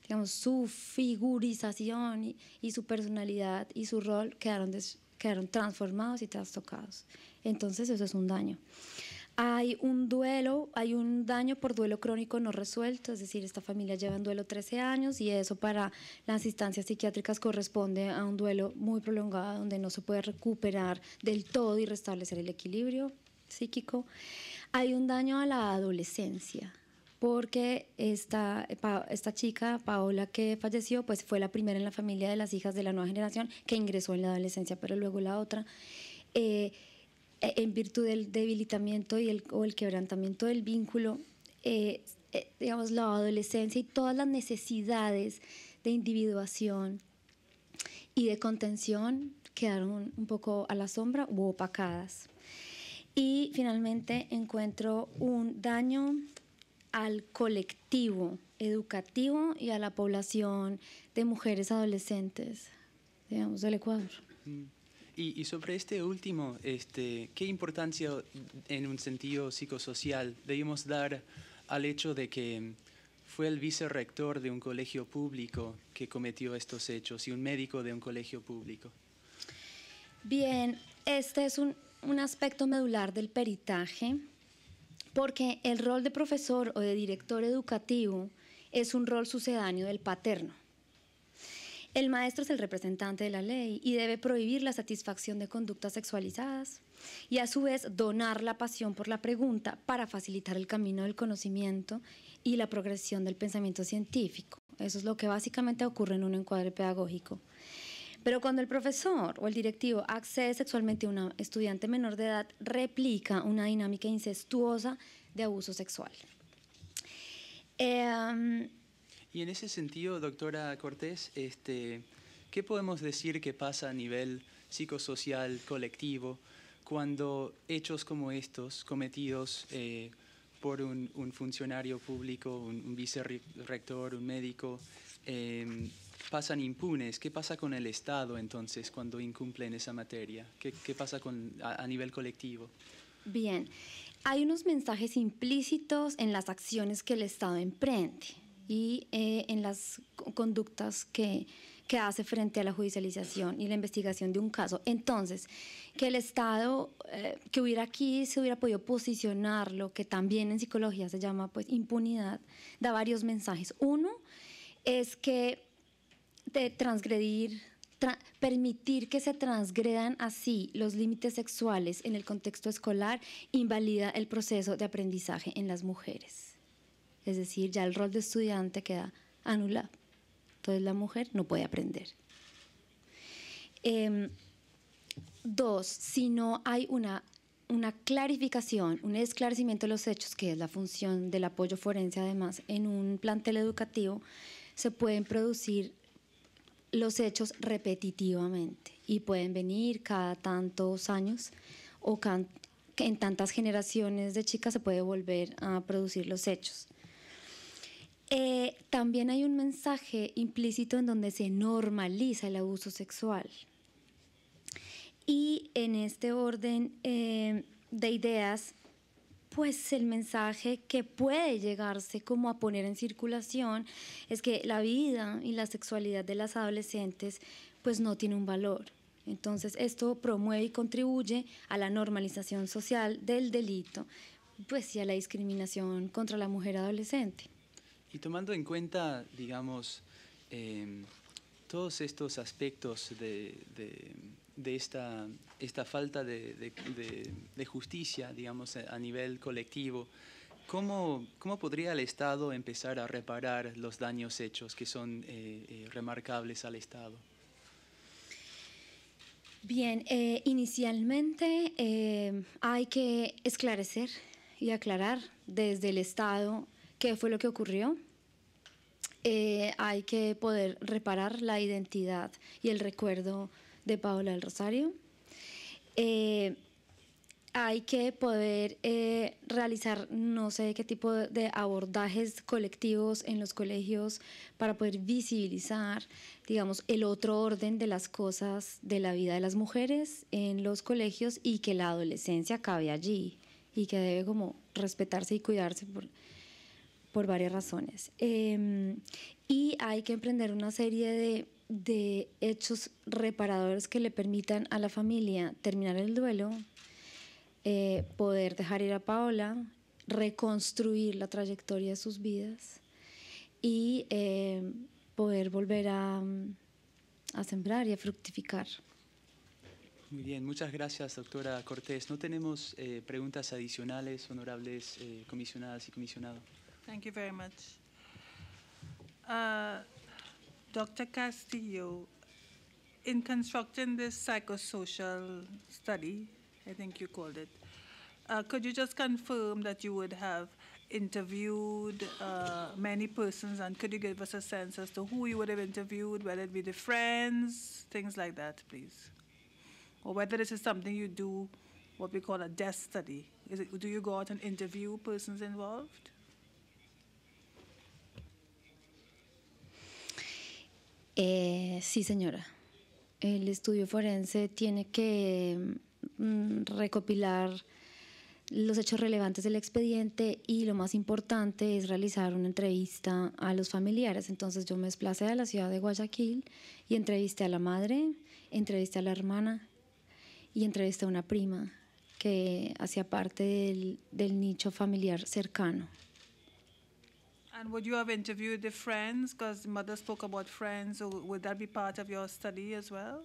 Digamos, su figurización y, su personalidad y su rol quedaron, quedaron transformados y trastocados. Entonces eso es un daño. Hay un duelo, hay un daño por duelo crónico no resuelto, es decir, esta familia lleva en duelo 13 años y eso para las instancias psiquiátricas corresponde a un duelo muy prolongado donde no se puede recuperar del todo y restablecer el equilibrio psíquico. Hay un daño a la adolescencia porque esta, esta chica, Paola, que falleció, pues fue la primera en la familia de las hijas de la nueva generación que ingresó en la adolescencia, pero luego la otra. Eh, eh, en virtud del debilitamiento y el, o el quebrantamiento del vínculo, eh, eh, digamos, la adolescencia y todas las necesidades de individuación y de contención quedaron un poco a la sombra u opacadas. Y finalmente encuentro un daño al colectivo educativo y a la población de mujeres adolescentes, digamos, del Ecuador. Mm. Y, sobre este último, este, ¿qué importancia en un sentido psicosocial debemos dar al hecho de que fue el vicerrector de un colegio público que cometió estos hechos y un médico de un colegio público? Bien, este es un, un aspecto medular del peritaje, porque el rol de profesor o de director educativo es un rol sucedáneo del paterno. El maestro es el representante de la ley y debe prohibir la satisfacción de conductas sexualizadas y a su vez donar la pasión por la pregunta para facilitar el camino del conocimiento y la progresión del pensamiento científico. Eso es lo que básicamente ocurre en un encuadre pedagógico. Pero cuando el profesor o el directivo accede sexualmente a una estudiante menor de edad, replica una dinámica incestuosa de abuso sexual. Eh, y en ese sentido, doctora Cortés, este, ¿qué podemos decir que pasa a nivel psicosocial, colectivo, cuando hechos como estos, cometidos eh, por un, funcionario público, un, vicerrector, un médico, em, pasan impunes? ¿Qué pasa con el Estado entonces cuando incumple en esa materia? ¿Qué, pasa con, a nivel colectivo? Bien, hay unos mensajes implícitos en las acciones que el Estado emprende y eh, en las conductas que, hace frente a la judicialización y la investigación de un caso. Entonces, que el Estado eh, que hubiera aquí se hubiera podido posicionar, lo que también en psicología se llama pues impunidad, da varios mensajes. Uno es que de transgredir, permitir que se transgredan así los límites sexuales en el contexto escolar invalida el proceso de aprendizaje en las mujeres. Es decir, ya el rol de estudiante queda anulado. Entonces la mujer no puede aprender. Em, dos, si no hay una, una clarificación, un esclarecimiento de los hechos, que es la función del apoyo forense además, en un plantel educativo, se pueden producir los hechos repetitivamente y pueden venir cada tantos años o en tantas generaciones de chicas se puede volver a producir los hechos. Eh, también hay un mensaje implícito en donde se normaliza el abuso sexual. Y en este orden eh, de ideas, pues el mensaje que puede llegarse como a poner en circulación es que la vida y la sexualidad de las adolescentes pues no tiene un valor. Entonces esto promueve y contribuye a la normalización social del delito, pues y a la discriminación contra la mujer adolescente. Y tomando en cuenta, digamos, em, todos estos aspectos de, esta, falta de, justicia, digamos, a nivel colectivo, ¿cómo, podría el Estado empezar a reparar los daños hechos que son eh, eh, remarcables al Estado? Bien, eh, inicialmente hay que esclarecer y aclarar desde el Estado qué fue lo que ocurrió, eh, hay que poder reparar la identidad y el recuerdo de Paola del Rosario. Eh, hay que poder eh, realizar no sé qué tipo de abordajes colectivos en los colegios para poder visibilizar, digamos, el otro orden de las cosas de la vida de las mujeres en los colegios y que la adolescencia cabe allí y que debe como respetarse y cuidarse. Por, por varias razones. Em, y hay que emprender una serie de, hechos reparadores que le permitan a la familia terminar el duelo, eh, poder dejar ir a Paola, reconstruir la trayectoria de sus vidas y eh, poder volver a, sembrar y a fructificar. Muy bien, muchas gracias, doctora Cortés. No tenemos eh, preguntas adicionales, honorables comisionadas y comisionados? Thank you very much. Uh, Dr. Castillo, in constructing this psychosocial study, I think you called it, uh, could you just confirm that you would have interviewed uh, many persons and could you give us a sense as to who you would have interviewed, whether it be the friends, things like that, please? Or whether this is something you do, what we call a desk study. It, do you go out and interview persons involved? Eh, sí, señora. El estudio forense tiene que mm, recopilar los hechos relevantes del expediente y lo más importante es realizar una entrevista a los familiares. Entonces yo me desplacé a la ciudad de Guayaquil y entrevisté a la madre, entrevisté a la hermana y entrevisté a una prima que hacía parte del nicho familiar cercano. And would you have interviewed the friends? Because mother spoke about friends. So would that be part of your study as well?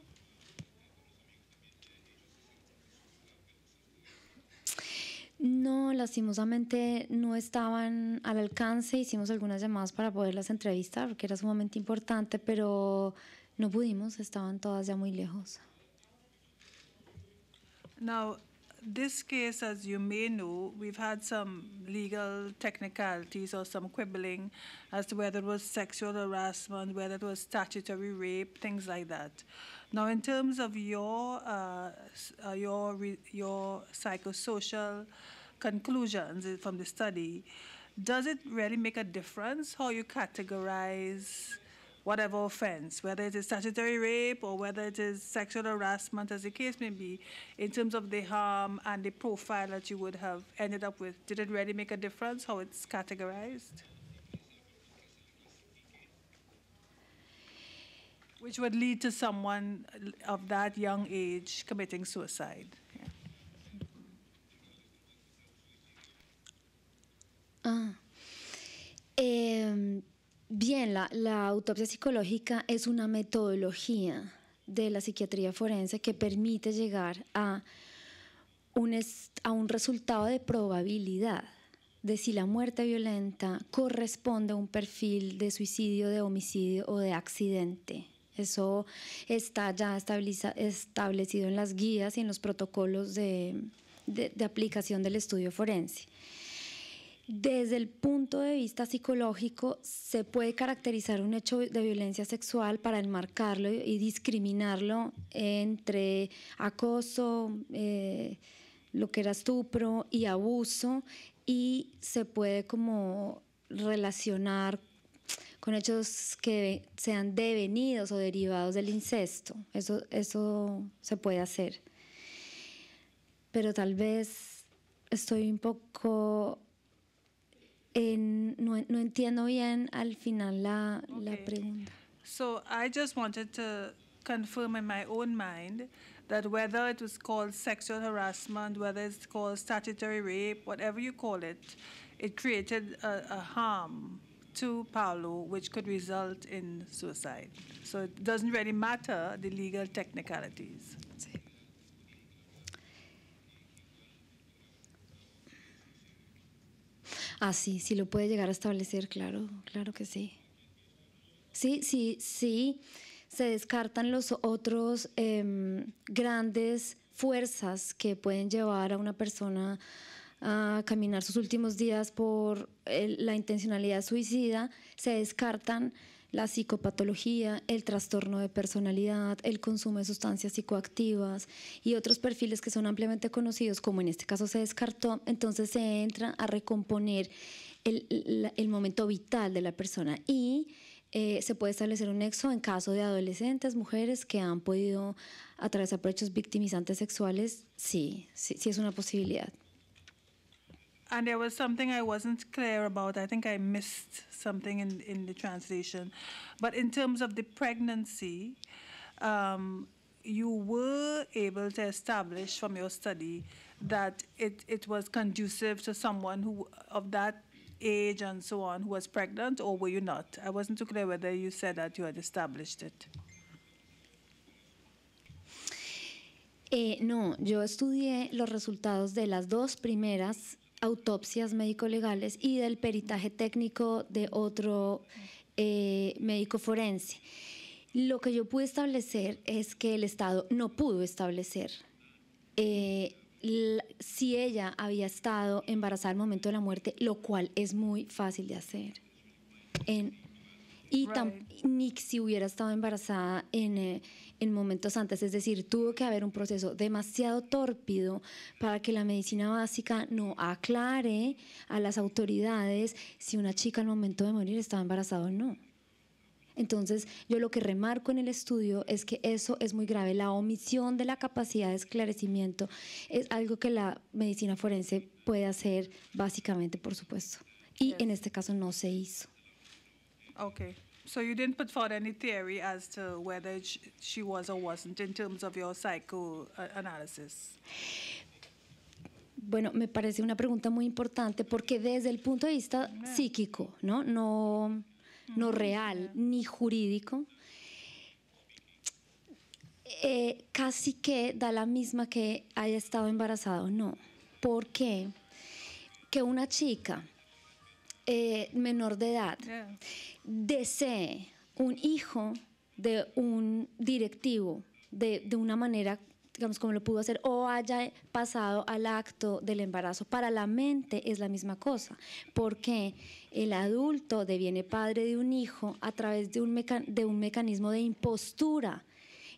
No, lastimosamente no estaban al alcance. Hicimos algunas llamadas para poderlas entrevistar, porque era sumamente importante, pero no pudimos, estaban todas ya muy lejos. Now, this case, as you may know, we've had some legal technicalities or some quibbling as to whether it was sexual harassment, whether it was statutory rape, things like that. Now, in terms of your uh, uh your your psychosocial conclusions from the study, does it really make a difference how you categorize? whatever offense, whether it is statutory rape or whether it is sexual harassment, as the case may be, in terms of the harm and the profile that you would have ended up with? Did it really make a difference how it's categorized? Which would lead to someone of that young age committing suicide. Yeah. Ah. Um. Bien, la, autopsia psicológica es una metodología de la psiquiatría forense que permite llegar a un, resultado de probabilidad de si la muerte violenta corresponde a un perfil de suicidio, de homicidio o de accidente. Eso está ya establecido en las guías y en los protocolos de aplicación del estudio forense. Desde el punto de vista psicológico, se puede caracterizar un hecho de violencia sexual para enmarcarlo y discriminarlo entre acoso, eh, lo que era estupro y abuso, y se puede como relacionar con hechos que sean devenidos o derivados del incesto. Eso, eso se puede hacer. Pero tal vez estoy un poco no, no, entiendo bien al final la, okay. la pregunta. So I just wanted to confirm in my own mind that whether it was called sexual harassment, whether it's called statutory rape, whatever you call it, it created a, a harm to Paolo which could result in suicide. So it doesn't really matter the legal technicalities. Ah, sí, sí lo puede llegar a establecer, claro, claro que sí. Sí, sí, sí. Se descartan los otros em, grandes fuerzas que pueden llevar a una persona a caminar sus últimos días por la intencionalidad suicida. Se descartan la psicopatología, el trastorno de personalidad, el consumo de sustancias psicoactivas y otros perfiles que son ampliamente conocidos, como en este caso se descartó, entonces se entra a recomponer el, momento vital de la persona y eh, se puede establecer un nexo en caso de adolescentes, mujeres que han podido atravesar por hechos victimizantes sexuales, sí, sí es una posibilidad. and there was something I wasn't clear about. I think I missed something in, in the translation. But in terms of the pregnancy, um, you were able to establish from your study that it, it was conducive to someone who of that age and so on who was pregnant, or were you not? I wasn't too clear whether you said that you had established it. Eh, no, yo estudié los resultados de las dos primeras autopsias médico-legales y del peritaje técnico de otro eh, médico forense. Lo que yo pude establecer es que el Estado no pudo establecer eh, si ella había estado embarazada al momento de la muerte, lo cual es muy fácil de hacer y ni si hubiera estado embarazada eh, en, momentos antes, es decir, tuvo que haber un proceso demasiado tórpido para que la medicina básica no aclare a las autoridades si una chica al momento de morir estaba embarazada o no. Entonces, yo lo que remarco en el estudio es que eso es muy grave. La omisión de la capacidad de esclarecimiento es algo que la medicina forense puede hacer básicamente, por supuesto. Y en este caso no se hizo. Okay. So you didn't put forward any theory as to whether she was or wasn't in terms of your psychoanalysis. Uh, bueno, me parece una pregunta muy importante porque desde el punto de vista psíquico, ¿no? No, no real ni jurídico, eh, casi que da la misma que haya estado embarazada o no. porque Que una chica eh, menor de edad desee un hijo de un directivo de, una manera digamos, como lo pudo hacer, o haya pasado al acto del embarazo. Para la mente es la misma cosa, porque el adulto deviene padre de un hijo a través de un, de un mecanismo de impostura.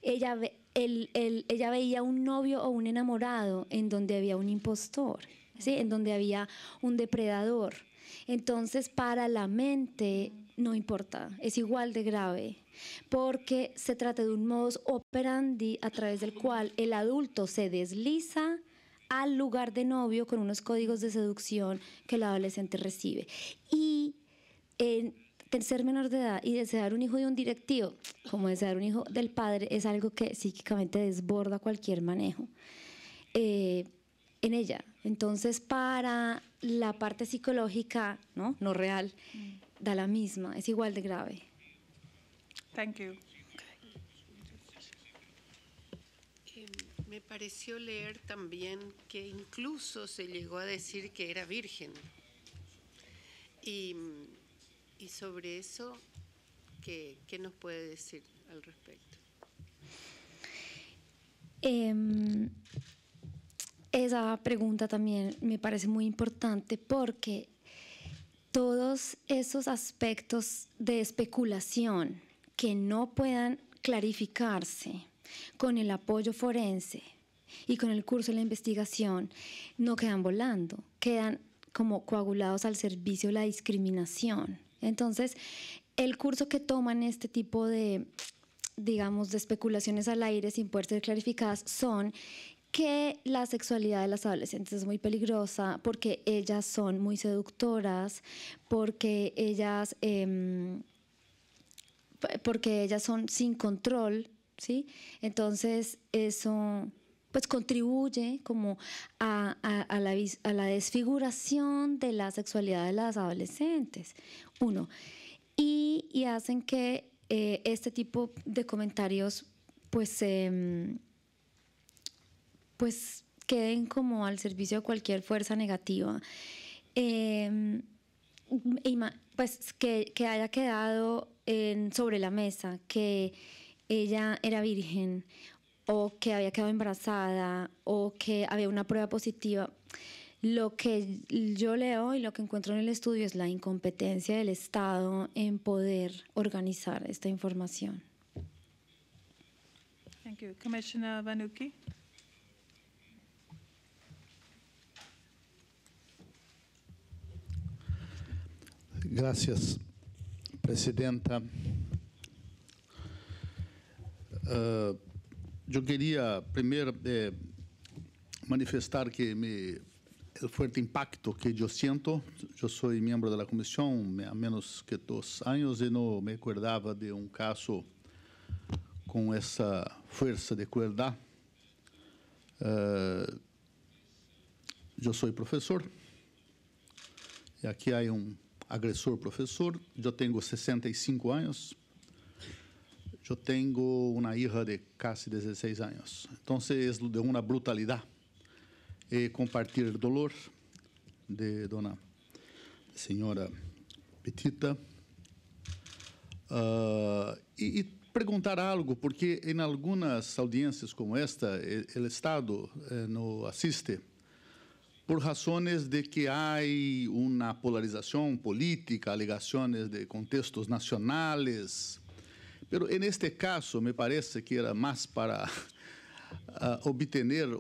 Ella, ella veía un novio o un enamorado en donde había un impostor, ¿sí? en donde había un depredador entonces, para la mente no importa, es igual de grave, porque se trata de un modus operandi a través del cual el adulto se desliza al lugar de novio con unos códigos de seducción que el adolescente recibe. Y en ser menor de edad y desear un hijo de un directivo, como desear un hijo del padre, es algo que psíquicamente desborda cualquier manejo. Eh, en ella. Entonces, para la parte psicológica, ¿no? No real, mm. da la misma, es igual de grave. Thank em, me pareció leer también que incluso se llegó a decir que era virgen. Y, sobre eso, ¿qué, nos puede decir al respecto? Em, esa pregunta también me parece muy importante porque todos esos aspectos de especulación que no puedan clarificarse con el apoyo forense y con el curso de la investigación no quedan volando, quedan como coagulados al servicio de la discriminación. Entonces, el curso que toman este tipo de, digamos, de especulaciones al aire sin poder ser clarificadas son que la sexualidad de las adolescentes es muy peligrosa porque ellas son muy seductoras, porque ellas, em, porque ellas son sin control, ¿sí? Entonces eso pues contribuye como a, a, la, desfiguración de la sexualidad de las adolescentes, uno, y, hacen que eh, este tipo de comentarios pues... Em, pues queden como al servicio de cualquier fuerza negativa. Em, pues que, haya quedado sobre la mesa que ella era virgen o que había quedado embarazada o que había una prueba positiva. Lo que yo leo y lo que encuentro en el estudio es la incompetencia del Estado en poder organizar esta información. Thank you. Commissioner Vanuki. Gracias, presidenta. Uh, ah, eu queria primeiro eh, manifestar que me o forte impacto que eu sinto eu sou membro da comissão há menos que dois anos e não me recordava de um caso com essa força de cuerda. Uh, ah, sou professor e aqui há um agressor professor. Eu tenho 65 anos. Eu tenho uma hija de quase 16 anos. Então, de uma brutalidade. E compartilhar o dolor de dona senhora Petita. Uh, e, e, perguntar algo, porque em algumas audiências como esta, o Estado eh, não assiste por razões de que há uma polarização política, alegações de contextos nacionais, Mas, en este caso me parece que era mais para uh, ah,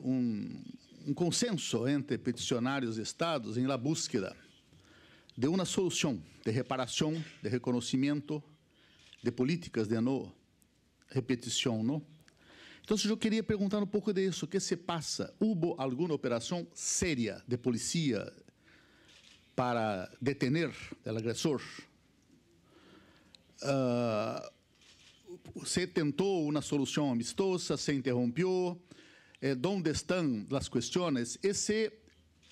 um consenso entre peticionários e estados em la búsqueda de uma solução de reparação, de reconhecimento, de políticas de não repetição então, eu queria perguntar um pouco disso, o que se passa? Houve alguma operação seria de polícia para detener o agressor? Uh, ¿Se uma solução solución amistosa? ¿Se interrumpió? Eh, estão as questões? E se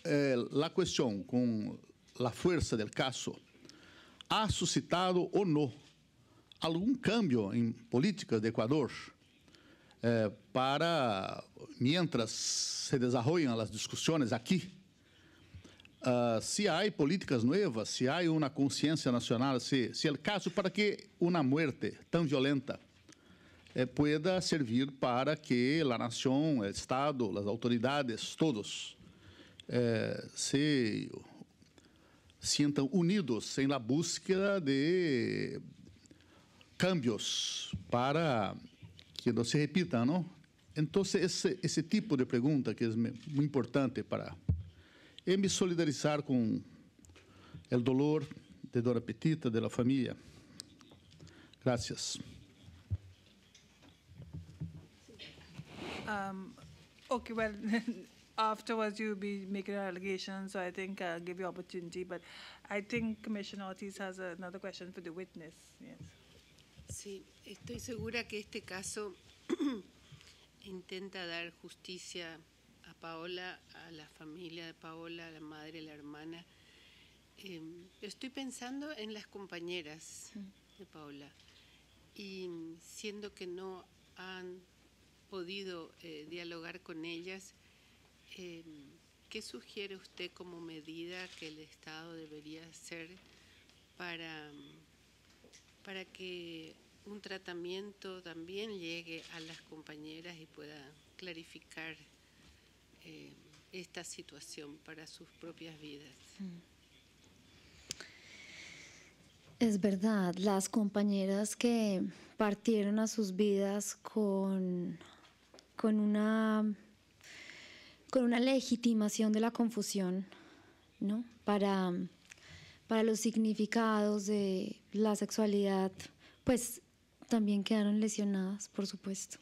eh, la questão, com a força do caso ha suscitado ou não algum cambio em políticas de Ecuador? É, para, mientras se desarrollan as discussões aqui, uh, se há políticas novas, se há uma consciência nacional, se, se é o caso, para que uma morte tão violenta eh, pueda servir para que a nação, o Estado, as autoridades, todos eh, se sintam unidos em la busca de cambios para que se repita, não? Então, esse, esse tipo de pergunta que é muito importante para e me solidarizar com o dolor de Dora Petita, de família. Gracias. Um, okay, well, afterwards you'll be making an allegation, so I think I'll give you opportunity. But I think Commissioner Ortiz has another question for the witness. Yes. Sí, estoy segura que este caso intenta dar justicia a Paola, a la familia de Paola, a la madre, a la hermana. Em, estoy pensando en las compañeras de Paola y siendo que no han podido eh, dialogar con ellas, em, ¿qué sugiere usted como medida que el Estado debería hacer para para que un tratamiento también llegue a las compañeras y pueda clarificar eh, esta situación para sus propias vidas. Mm. Es verdad, las compañeras que partieron a sus vidas con, con, una, con una legitimación de la confusión, ¿no? Para para los significados de la sexualidad, pues también quedaron lesionadas, por supuesto.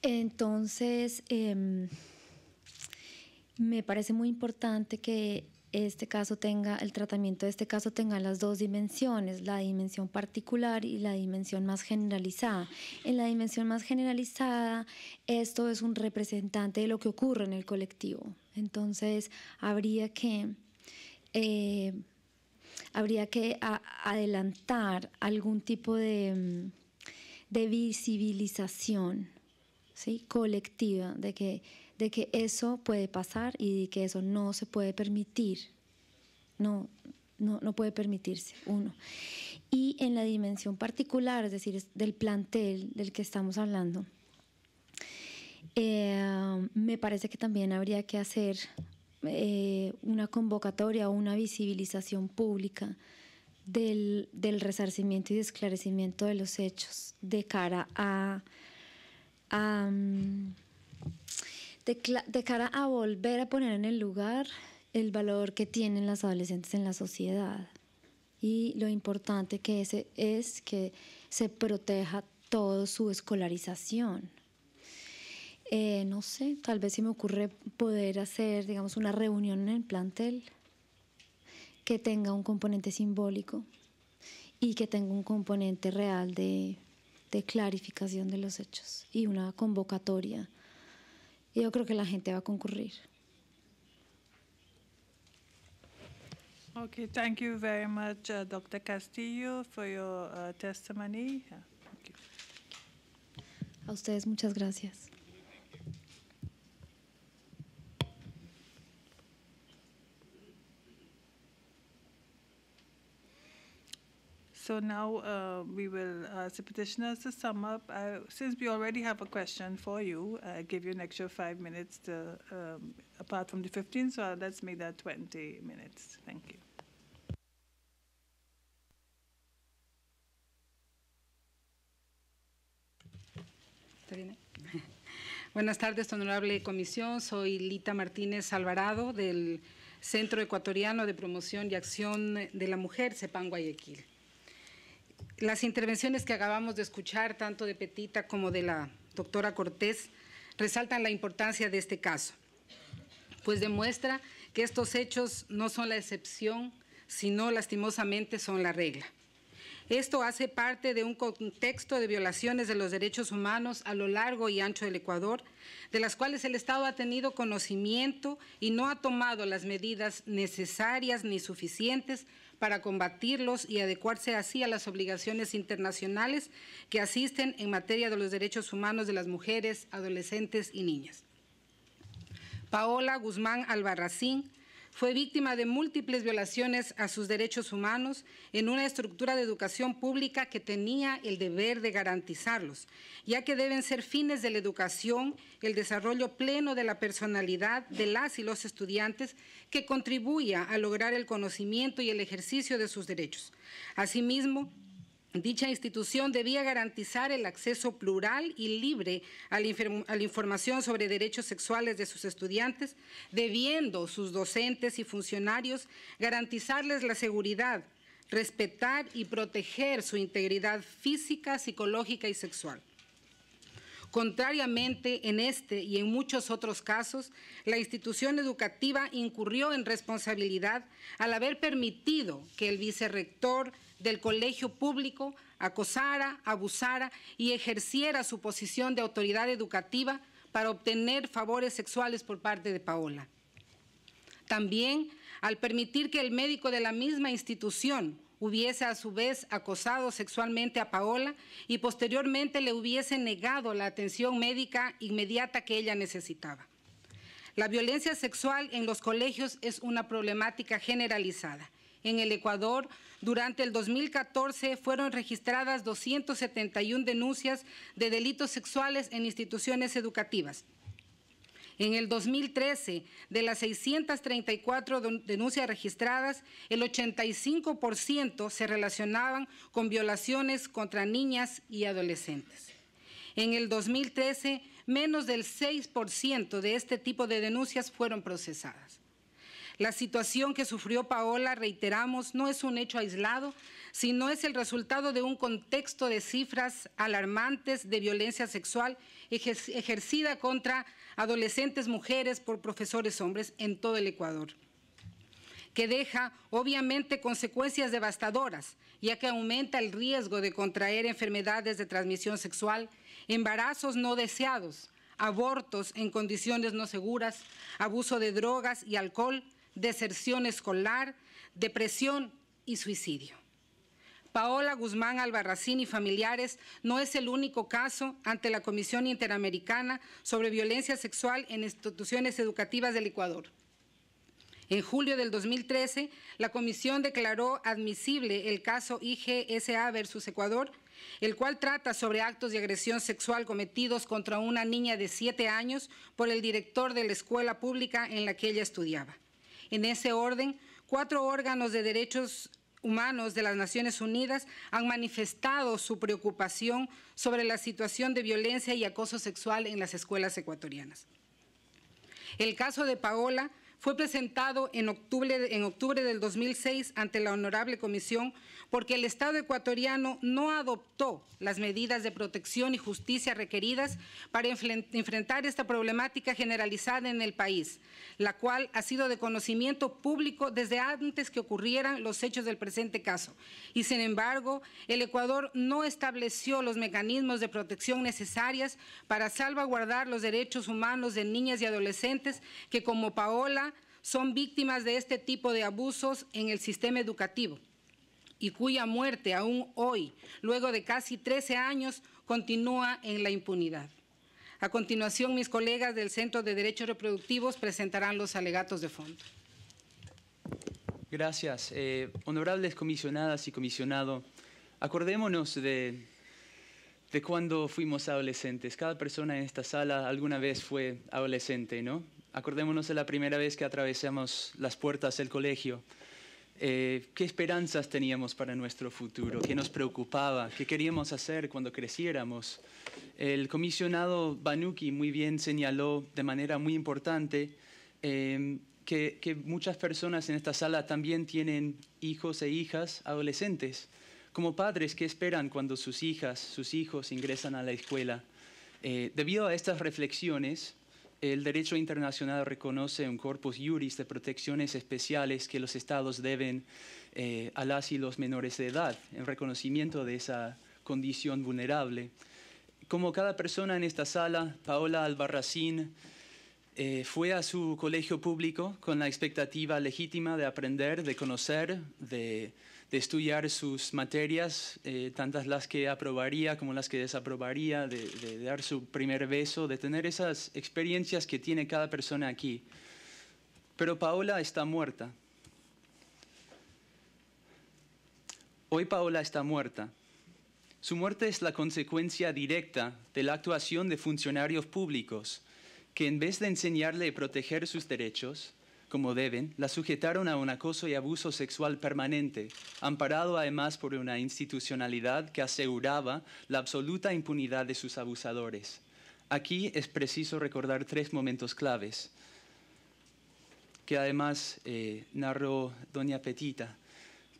Entonces, em, me parece muy importante que este caso tenga, el tratamiento de este caso tenga las dos dimensiones, la dimensión particular y la dimensión más generalizada. En la dimensión más generalizada, esto es un representante de lo que ocurre en el colectivo. Entonces, habría que eh, habría que adelantar algún tipo de, mm, de visibilización ¿sí? colectiva de que, de que eso puede pasar y de que eso no se puede permitir. No, no, no, puede permitirse, uno. Y en la dimensión particular, es decir, del plantel del que estamos hablando, eh, me parece que también habría que hacer eh, una convocatoria o una visibilización pública del, resarcimiento y esclarecimiento de los hechos de cara a, mm, de cara a volver a poner en el lugar el valor que tienen las adolescentes en la sociedad y lo importante que ese es que se proteja toda su escolarización eh, no sé, tal vez si me ocurre poder hacer, digamos, una reunión en el plantel que tenga un componente simbólico y que tenga un componente real de, clarificación de los hechos y una convocatoria. Yo creo que la gente va a concurrir. Okay, thank you very much, uh, Dr. Castillo, for your uh, testimony. A ustedes muchas gracias. So now uh, we will, uh, ask the petitioners, to sum up, since we already have a question for you, I give you an extra five minutes to, um, apart from the 15, so let's make that 20 minutes. Thank you. Buenas tardes, honorable comisión. Soy Lita Martínez Alvarado del Centro Ecuatoriano de Promoción y Acción de la Mujer, CEPAN Guayaquil. Las intervenciones que acabamos de escuchar, tanto de Petita como de la doctora Cortés, resaltan la importancia de este caso, pues demuestra que estos hechos no son la excepción, sino lastimosamente son la regla. Esto hace parte de un contexto de violaciones de los derechos humanos a lo largo y ancho del Ecuador, de las cuales el Estado ha tenido conocimiento y no ha tomado las medidas necesarias ni suficientes para combatirlos y adecuarse así a las obligaciones internacionales que asisten en materia de los derechos humanos de las mujeres, adolescentes y niñas. Paola Guzmán Albarracín, fue víctima de múltiples violaciones a sus derechos humanos en una estructura de educación pública que tenía el deber de garantizarlos, ya que deben ser fines de la educación el desarrollo pleno de la personalidad de las y los estudiantes que contribuya a lograr el conocimiento y el ejercicio de sus derechos. Asimismo, Dicha institución debía garantizar el acceso plural y libre a la, información sobre derechos sexuales de sus estudiantes, debiendo sus docentes y funcionarios garantizarles la seguridad, respetar y proteger su integridad física, psicológica y sexual. Contrariamente, en este y en muchos otros casos, la institución educativa incurrió en responsabilidad al haber permitido que el vicerrector del colegio público acosara, abusara y ejerciera su posición de autoridad educativa para obtener favores sexuales por parte de Paola. También al permitir que el médico de la misma institución hubiese a su vez acosado sexualmente a Paola y posteriormente le hubiese negado la atención médica inmediata que ella necesitaba. La violencia sexual en los colegios es una problemática generalizada. En el Ecuador, durante el 2014 fueron registradas 271 denuncias de delitos sexuales en instituciones educativas, en el 2013, de las 634 denuncias registradas, el 85% se relacionaban con violaciones contra niñas y adolescentes. En el 2013, menos del 6% de este tipo de denuncias fueron procesadas. La situación que sufrió Paola, reiteramos, no es un hecho aislado, sino es el resultado de un contexto de cifras alarmantes de violencia sexual ejercida contra adolescentes mujeres por profesores hombres en todo el Ecuador que deja obviamente consecuencias devastadoras, ya que aumenta el riesgo de contraer enfermedades de transmisión sexual, embarazos no deseados, abortos en condiciones no seguras, abuso de drogas y alcohol, deserción escolar, depresión y suicidio. Paola Guzmán Albarracín y familiares no es el único caso ante la Comisión Interamericana sobre Violencia Sexual en Instituciones Educativas del Ecuador. En julio del 2013, la Comisión declaró admisible el caso IGSA versus Ecuador, el cual trata sobre actos de agresión sexual cometidos contra una niña de 7 años por el director de la escuela pública en la que ella estudiaba. En ese orden, cuatro órganos de derechos humanos de las Naciones Unidas han manifestado su preocupación sobre la situación de violencia y acoso sexual en las escuelas ecuatorianas. El caso de Paola fue presentado en octubre, en del 2006 ante la Honorable Comisión porque el Estado ecuatoriano no adoptó las medidas de protección y justicia requeridas para enfrentar esta problemática generalizada en el país, la cual ha sido de conocimiento público desde antes que ocurrieran los hechos del presente caso. Y sin embargo, el Ecuador no estableció los mecanismos de protección necesarias para salvaguardar los derechos humanos de niñas y adolescentes que como Paola son víctimas de este tipo de abusos en el sistema educativo y cuya muerte aún hoy, luego de casi 13 años, continúa en la impunidad. A continuación, mis colegas del Centro de Derechos Reproductivos presentarán los alegatos de fondo. Gracias. Eh, honorables comisionadas y comisionado, acordémonos de, de cuando fuimos adolescentes. Cada persona en esta sala alguna vez fue adolescente, ¿no? Acordémonos de la primera vez que atravesamos las puertas del colegio. Eh, ¿Qué esperanzas teníamos para nuestro futuro? ¿Qué nos preocupaba? ¿Qué queríamos hacer cuando creciéramos? El comisionado Banuki muy bien señaló de manera muy importante em, que, muchas personas en esta sala también tienen hijos e hijas adolescentes. Como padres, ¿qué esperan cuando sus hijas, sus hijos ingresan a la escuela? Eh, debido a estas reflexiones, el derecho internacional reconoce un corpus juris de protecciones especiales que los estados deben eh, a las y los menores de edad, en reconocimiento de esa condición vulnerable. Como cada persona en esta sala, Paola Albarracín eh, fue a su colegio público con la expectativa legítima de aprender, de conocer, de de estudiar sus materias, eh, tantas las que aprobaría como las que desaprobaría, de, de, dar su primer beso, de tener esas experiencias que tiene cada persona aquí. Pero Paola está muerta. Hoy Paola está muerta. Su muerte es la consecuencia directa de la actuación de funcionarios públicos que en vez de enseñarle y proteger sus derechos, como deben, la sujetaron a un acoso y abuso sexual permanente, amparado además por una institucionalidad que aseguraba la absoluta impunidad de sus abusadores. Aquí es preciso recordar tres momentos claves, que además eh, narró doña Petita.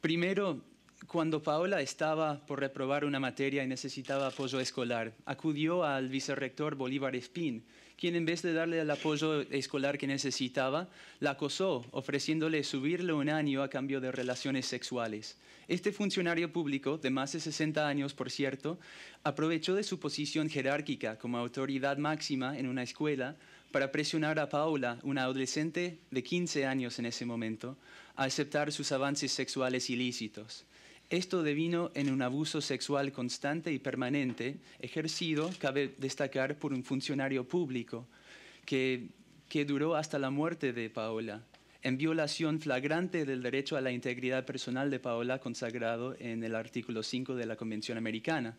Primero, cuando Paola estaba por reprobar una materia y necesitaba apoyo escolar, acudió al vicerrector Bolívar Espín, quien en vez de darle el apoyo escolar que necesitaba, la acosó, ofreciéndole subirle un año a cambio de relaciones sexuales. Este funcionario público, de más de 60 años, por cierto, aprovechó de su posición jerárquica como autoridad máxima en una escuela para presionar a Paula, una adolescente de 15 años en ese momento, a aceptar sus avances sexuales ilícitos. Esto devino en un abuso sexual constante y permanente, ejercido, cabe destacar, por un funcionario público, que, que duró hasta la muerte de Paola, en violación flagrante del derecho a la integridad personal de Paola consagrado en el artículo 5 de la Convención Americana.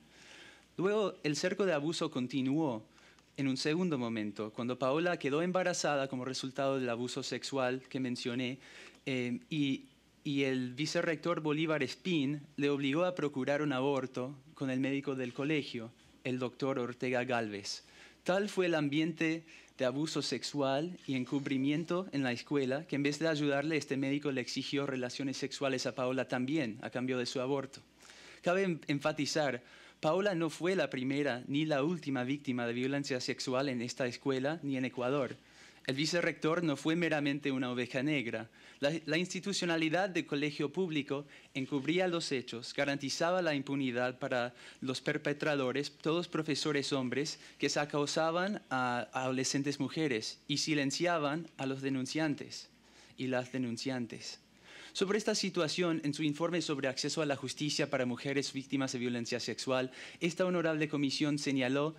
Luego, el cerco de abuso continuó en un segundo momento, cuando Paola quedó embarazada como resultado del abuso sexual que mencioné eh, y y el vicerrector Bolívar Espín le obligó a procurar un aborto con el médico del colegio, el doctor Ortega Galvez. Tal fue el ambiente de abuso sexual y encubrimiento en la escuela que en vez de ayudarle, este médico le exigió relaciones sexuales a Paola también, a cambio de su aborto. Cabe enfatizar, Paola no fue la primera ni la última víctima de violencia sexual en esta escuela ni en Ecuador. El vicerrector no fue meramente una oveja negra. La, institucionalidad del colegio público encubría los hechos, garantizaba la impunidad para los perpetradores, todos profesores hombres, que sacausaban a adolescentes mujeres y silenciaban a los denunciantes y las denunciantes. Sobre esta situación, en su informe sobre acceso a la justicia para mujeres víctimas de violencia sexual, esta honorable comisión señaló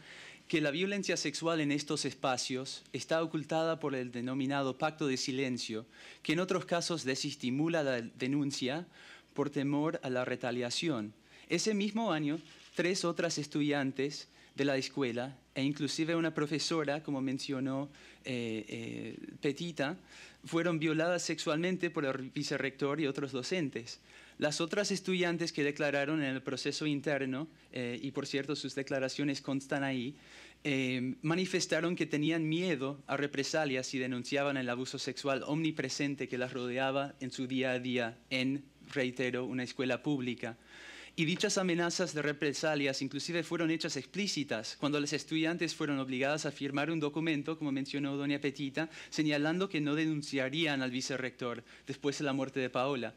que la violencia sexual en estos espacios está ocultada por el denominado pacto de silencio, que en otros casos desestimula la denuncia por temor a la retaliación. Ese mismo año, tres otras estudiantes de la escuela e inclusive una profesora, como mencionó eh, eh, Petita, fueron violadas sexualmente por el vicerrector y otros docentes. Las otras estudiantes que declararon en el proceso interno, eh, y por cierto sus declaraciones constan ahí, eh, manifestaron que tenían miedo a represalias y denunciaban el abuso sexual omnipresente que las rodeaba en su día a día en, reitero, una escuela pública. Y dichas amenazas de represalias inclusive fueron hechas explícitas cuando las estudiantes fueron obligadas a firmar un documento, como mencionó doña Petita, señalando que no denunciarían al vicerrector después de la muerte de Paola.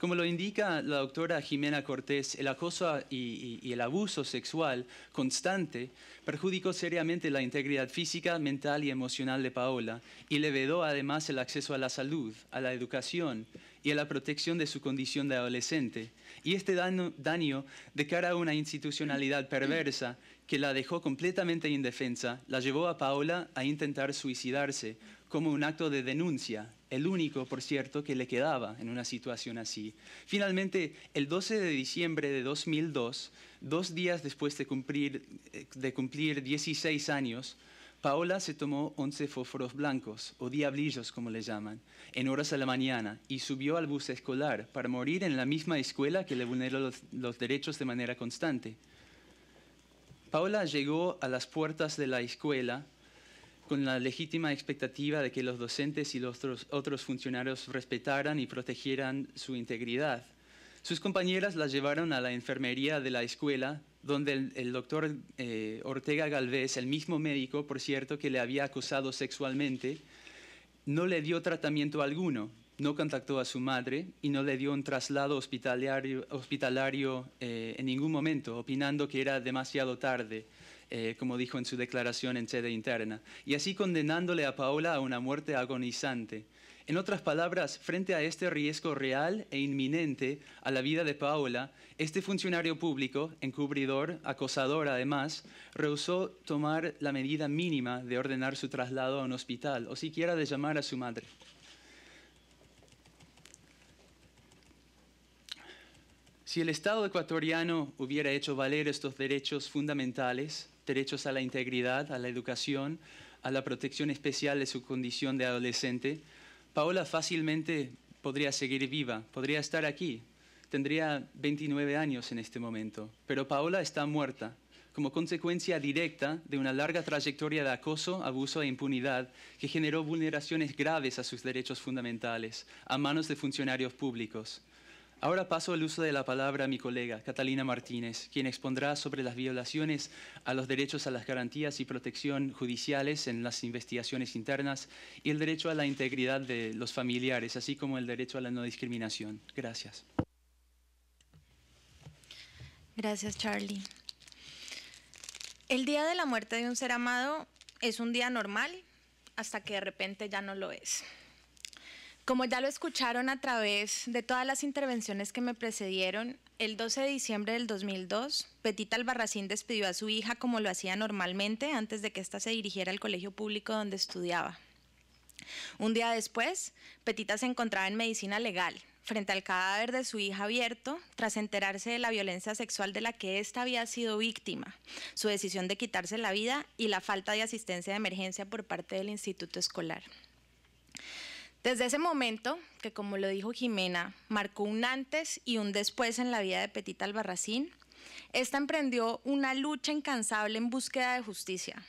Como lo indica la doctora Jimena Cortés, el acoso y, el abuso sexual constante perjudicó seriamente la integridad física, mental y emocional de Paola y le vedó además el acceso a la salud, a la educación y a la protección de su condición de adolescente. Y este daño, daño, de cara a una institucionalidad perversa que la dejó completamente indefensa, la llevó a Paola a intentar suicidarse como un acto de denuncia el único, por cierto, que le quedaba en una situación así. Finalmente, el 12 de diciembre de 2002, dos días después de cumplir, de cumplir 16 años, Paola se tomó 11 fósforos blancos, o diablillos como le llaman, en horas de la mañana y subió al bus escolar para morir en la misma escuela que le vulneró los derechos de manera constante. Paola llegó a las puertas de la escuela con la legítima expectativa de que los docentes y los otros, otros funcionarios respetaran y protegieran su integridad. Sus compañeras la llevaron a la enfermería de la escuela, donde el, doctor eh, Ortega Galvez, el mismo médico, por cierto, que le había acusado sexualmente, no le dio tratamiento alguno, no contactó a su madre y no le dio un traslado hospitalario, hospitalario eh, en ningún momento, opinando que era demasiado tarde. Eh, como dijo en su declaración en sede interna, y así condenándole a Paola a una muerte agonizante. En otras palabras, frente a este riesgo real e inminente a la vida de Paola, este funcionario público, encubridor, acosador además, rehusó tomar la medida mínima de ordenar su traslado a un hospital o siquiera de llamar a su madre. Si el Estado ecuatoriano hubiera hecho valer estos derechos fundamentales, derechos a la integridad, a la educación, a la protección especial de su condición de adolescente, Paola fácilmente podría seguir viva, podría estar aquí, tendría 29 años en este momento, pero Paola está muerta como consecuencia directa de una larga trayectoria de acoso, abuso e impunidad que generó vulneraciones graves a sus derechos fundamentales a manos de funcionarios públicos. Ahora paso el uso de la palabra a mi colega, Catalina Martínez, quien expondrá sobre las violaciones a los derechos a las garantías y protección judiciales en las investigaciones internas y el derecho a la integridad de los familiares, así como el derecho a la no discriminación. Gracias. Gracias, Charlie. El día de la muerte de un ser amado es un día normal hasta que de repente ya no lo es. Como ya lo escucharon a través de todas las intervenciones que me precedieron, el 12 de diciembre del 2002, Petita Albarracín despidió a su hija como lo hacía normalmente antes de que ésta se dirigiera al colegio público donde estudiaba. Un día después, Petita se encontraba en medicina legal, frente al cadáver de su hija abierto, tras enterarse de la violencia sexual de la que ésta había sido víctima, su decisión de quitarse la vida y la falta de asistencia de emergencia por parte del instituto escolar. Desde ese momento, que como lo dijo Jimena, marcó un antes y un después en la vida de Petita Albarracín, esta emprendió una lucha incansable en búsqueda de justicia.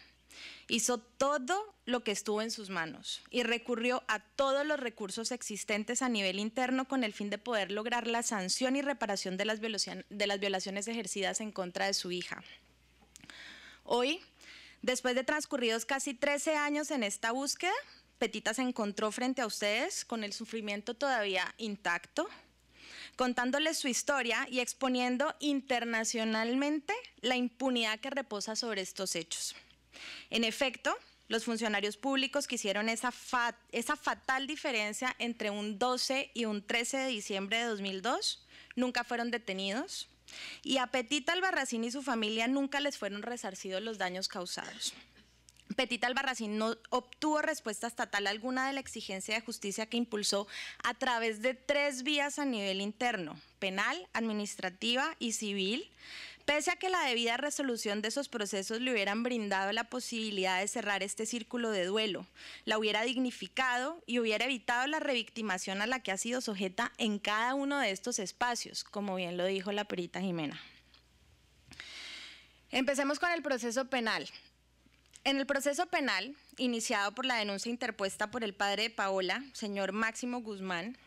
Hizo todo lo que estuvo en sus manos y recurrió a todos los recursos existentes a nivel interno con el fin de poder lograr la sanción y reparación de las, de las violaciones ejercidas en contra de su hija. Hoy, después de transcurridos casi 13 años en esta búsqueda, Petita se encontró frente a ustedes con el sufrimiento todavía intacto, contándoles su historia y exponiendo internacionalmente la impunidad que reposa sobre estos hechos. En efecto, los funcionarios públicos que hicieron esa, fatal diferencia entre un 12 y un 13 de diciembre de 2002 nunca fueron detenidos y a Petita Albarracín y su familia nunca les fueron resarcidos los daños causados. Petita Albarracín no obtuvo respuesta estatal alguna de la exigencia de justicia que impulsó a través de tres vías a nivel interno, penal, administrativa y civil, pese a que la debida resolución de esos procesos le hubieran brindado la posibilidad de cerrar este círculo de duelo, la hubiera dignificado y hubiera evitado la revictimación a la que ha sido sujeta en cada uno de estos espacios, como bien lo dijo la perita Jimena. Empecemos con el proceso penal. En el proceso penal, iniciado por la denuncia interpuesta por el padre de Paola, señor Máximo Guzmán,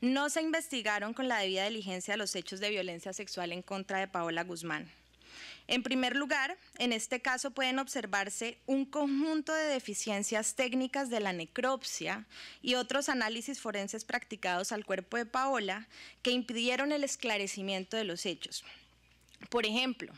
no se investigaron con la debida diligencia los hechos de violencia sexual en contra de Paola Guzmán. En primer lugar, en este caso pueden observarse un conjunto de deficiencias técnicas de la necropsia y otros análisis forenses practicados al cuerpo de Paola que impidieron el esclarecimiento de los hechos. Por ejemplo,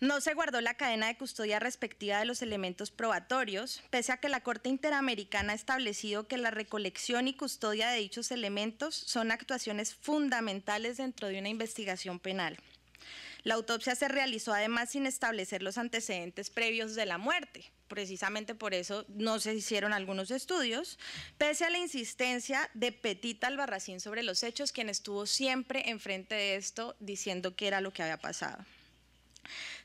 no se guardó la cadena de custodia respectiva de los elementos probatorios, pese a que la Corte Interamericana ha establecido que la recolección y custodia de dichos elementos son actuaciones fundamentales dentro de una investigación penal. La autopsia se realizó además sin establecer los antecedentes previos de la muerte. Precisamente por eso no se hicieron algunos estudios, pese a la insistencia de Petita Albarracín sobre los hechos, quien estuvo siempre enfrente de esto diciendo que era lo que había pasado.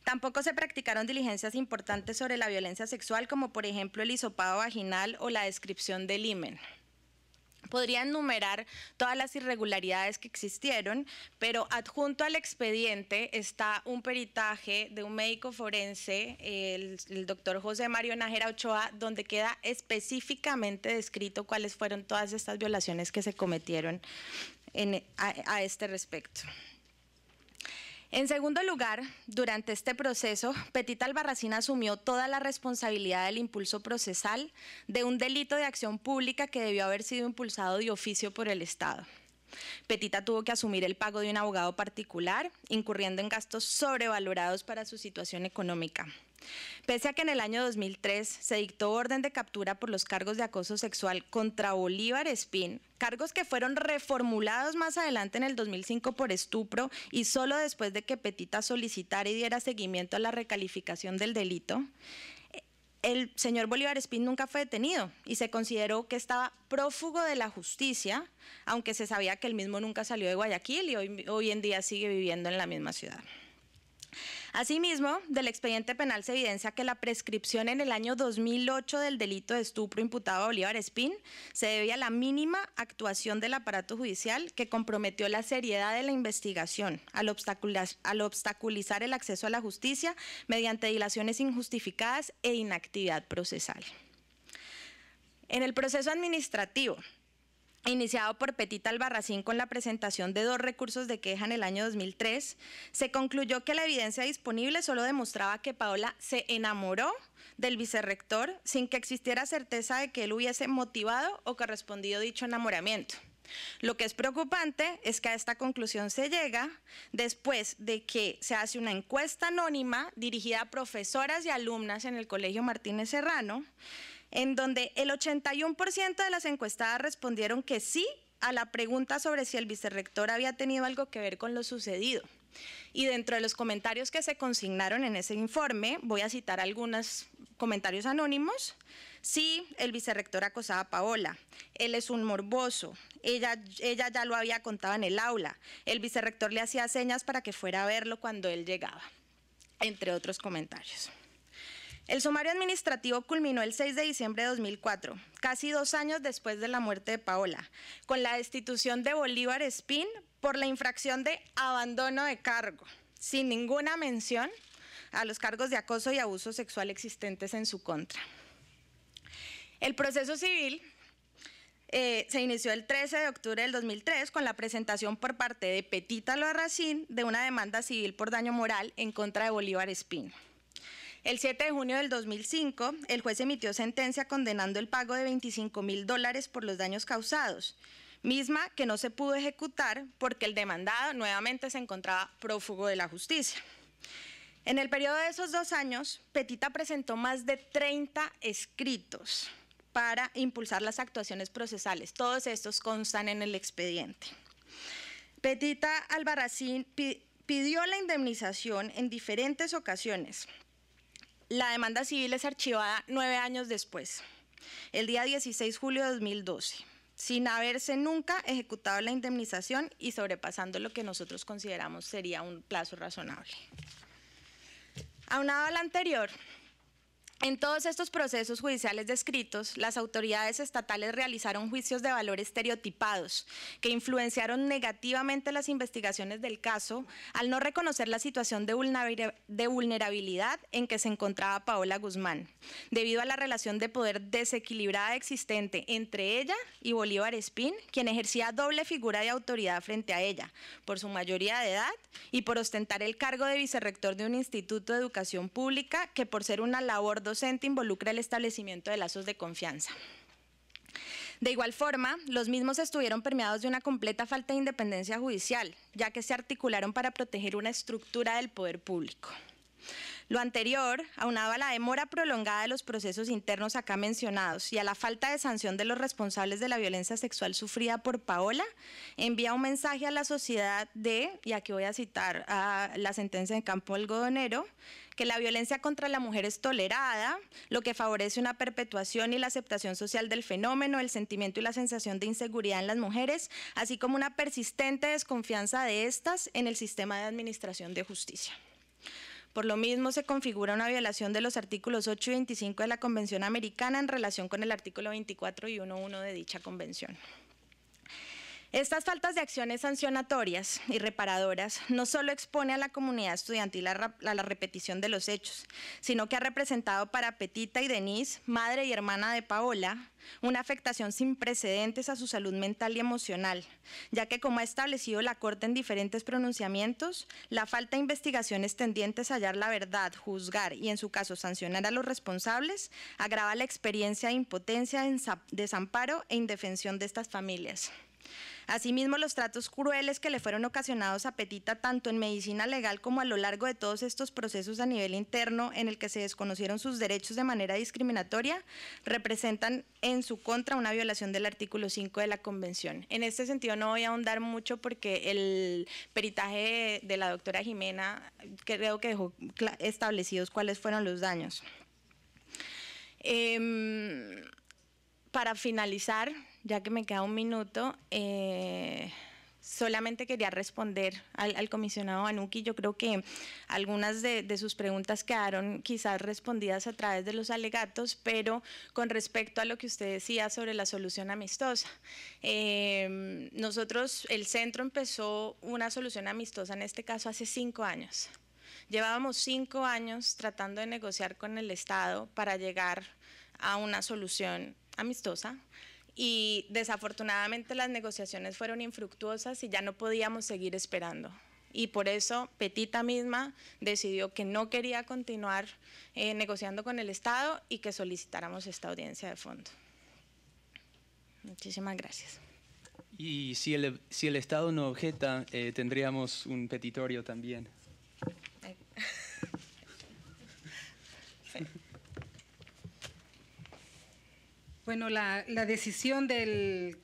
Tampoco se practicaron diligencias importantes sobre la violencia sexual, como por ejemplo el hisopado vaginal o la descripción del himen. Podría enumerar todas las irregularidades que existieron, pero adjunto al expediente está un peritaje de un médico forense, el, doctor José Mario Najera Ochoa, donde queda específicamente descrito cuáles fueron todas estas violaciones que se cometieron a este respecto. En segundo lugar, durante este proceso, Petita Albarracín asumió toda la responsabilidad del impulso procesal de un delito de acción pública que debió haber sido impulsado de oficio por el Estado. Petita tuvo que asumir el pago de un abogado particular, incurriendo en gastos sobrevalorados para su situación económica. Pese a que en el año 2003 se dictó orden de captura por los cargos de acoso sexual contra Bolívar Espín, cargos que fueron reformulados más adelante en el 2005 por estupro y solo después de que Petita solicitara y diera seguimiento a la recalificación del delito, el señor Bolívar Espín nunca fue detenido y se consideró que estaba prófugo de la justicia, aunque se sabía que él mismo nunca salió de Guayaquil y hoy, hoy en día sigue viviendo en la misma ciudad. Asimismo, del expediente penal se evidencia que la prescripción en el año 2008 del delito de estupro imputado a Bolívar Espín se debía a la mínima actuación del aparato judicial que comprometió la seriedad de la investigación al obstaculizar el acceso a la justicia mediante dilaciones injustificadas e inactividad procesal. En el proceso administrativo, iniciado por Petita Albarracín con la presentación de dos recursos de queja en el año 2003, se concluyó que la evidencia disponible solo demostraba que Paola se enamoró del vicerrector sin que existiera certeza de que él hubiese motivado o correspondido dicho enamoramiento. Lo que es preocupante es que a esta conclusión se llega después de que se hace una encuesta anónima dirigida a profesoras y alumnas en el Colegio Martínez Serrano, en donde el 81% de las encuestadas respondieron que sí a la pregunta sobre si el vicerrector había tenido algo que ver con lo sucedido. Y dentro de los comentarios que se consignaron en ese informe, voy a citar algunos comentarios anónimos. Sí, el vicerrector acosaba a Paola. Él es un morboso. Ella, ella ya lo había contado en el aula. El vicerrector le hacía señas para que fuera a verlo cuando él llegaba, entre otros comentarios. El sumario administrativo culminó el 6 de diciembre de 2004, casi dos años después de la muerte de Paola, con la destitución de Bolívar Espín por la infracción de abandono de cargo, sin ninguna mención a los cargos de acoso y abuso sexual existentes en su contra. El proceso civil eh, se inició el 13 de octubre del 2003 con la presentación por parte de Petita Loarracín de una demanda civil por daño moral en contra de Bolívar Espín. El 7 de junio del 2005, el juez emitió sentencia condenando el pago de 25 mil dólares por los daños causados, misma que no se pudo ejecutar porque el demandado nuevamente se encontraba prófugo de la justicia. En el periodo de esos dos años, Petita presentó más de 30 escritos para impulsar las actuaciones procesales. Todos estos constan en el expediente. Petita Albarracín pidió la indemnización en diferentes ocasiones la demanda civil es archivada nueve años después, el día 16 de julio de 2012 sin haberse nunca ejecutado la indemnización y sobrepasando lo que nosotros consideramos sería un plazo razonable. Aunado al anterior, en todos estos procesos judiciales descritos, las autoridades estatales realizaron juicios de valor estereotipados que influenciaron negativamente las investigaciones del caso al no reconocer la situación de vulnerabilidad en que se encontraba Paola Guzmán, debido a la relación de poder desequilibrada existente entre ella y Bolívar Espín, quien ejercía doble figura de autoridad frente a ella, por su mayoría de edad y por ostentar el cargo de vicerrector de un instituto de educación pública que por ser una labor docente involucra el establecimiento de lazos de confianza. De igual forma, los mismos estuvieron permeados de una completa falta de independencia judicial, ya que se articularon para proteger una estructura del poder público. Lo anterior, aunado a la demora prolongada de los procesos internos acá mencionados y a la falta de sanción de los responsables de la violencia sexual sufrida por Paola, envía un mensaje a la sociedad de, y aquí voy a citar a la sentencia de campo algodonero, que la violencia contra la mujer es tolerada, lo que favorece una perpetuación y la aceptación social del fenómeno, el sentimiento y la sensación de inseguridad en las mujeres, así como una persistente desconfianza de estas en el sistema de administración de justicia. Por lo mismo, se configura una violación de los artículos 8 y 25 de la Convención Americana en relación con el artículo 24 y 1.1 de dicha convención. Estas faltas de acciones sancionatorias y reparadoras no solo expone a la comunidad estudiantil a, la repetición de los hechos, sino que ha representado para Petita y Denise, madre y hermana de Paola, una afectación sin precedentes a su salud mental y emocional, ya que como ha establecido la Corte en diferentes pronunciamientos, la falta de investigaciones tendientes a hallar la verdad, juzgar y en su caso sancionar a los responsables, agrava la experiencia de impotencia, desamparo e indefensión de estas familias. Asimismo, los tratos crueles que le fueron ocasionados a Petita tanto en medicina legal como a lo largo de todos estos procesos a nivel interno en el que se desconocieron sus derechos de manera discriminatoria, representan en su contra una violación del artículo 5 de la Convención. En este sentido no voy a ahondar mucho porque el peritaje de la doctora Jimena creo que dejó establecidos cuáles fueron los daños. Em, para finalizar, ya que me queda un minuto, eh, solamente quería responder al, comisionado Anuki. Yo creo que algunas de, sus preguntas quedaron quizás respondidas a través de los alegatos, pero con respecto a lo que usted decía sobre la solución amistosa. Em, nosotros, el centro empezó una solución amistosa, en este caso hace cinco años. Llevábamos cinco años tratando de negociar con el Estado para llegar a una solución amistosa y desafortunadamente las negociaciones fueron infructuosas y ya no podíamos seguir esperando. Y por eso Petita misma decidió que no quería continuar eh, negociando con el Estado y que solicitáramos esta audiencia de fondo. Muchísimas gracias. Y si el, Estado no objeta, eh, tendríamos un petitorio también. Bueno, la, decisión del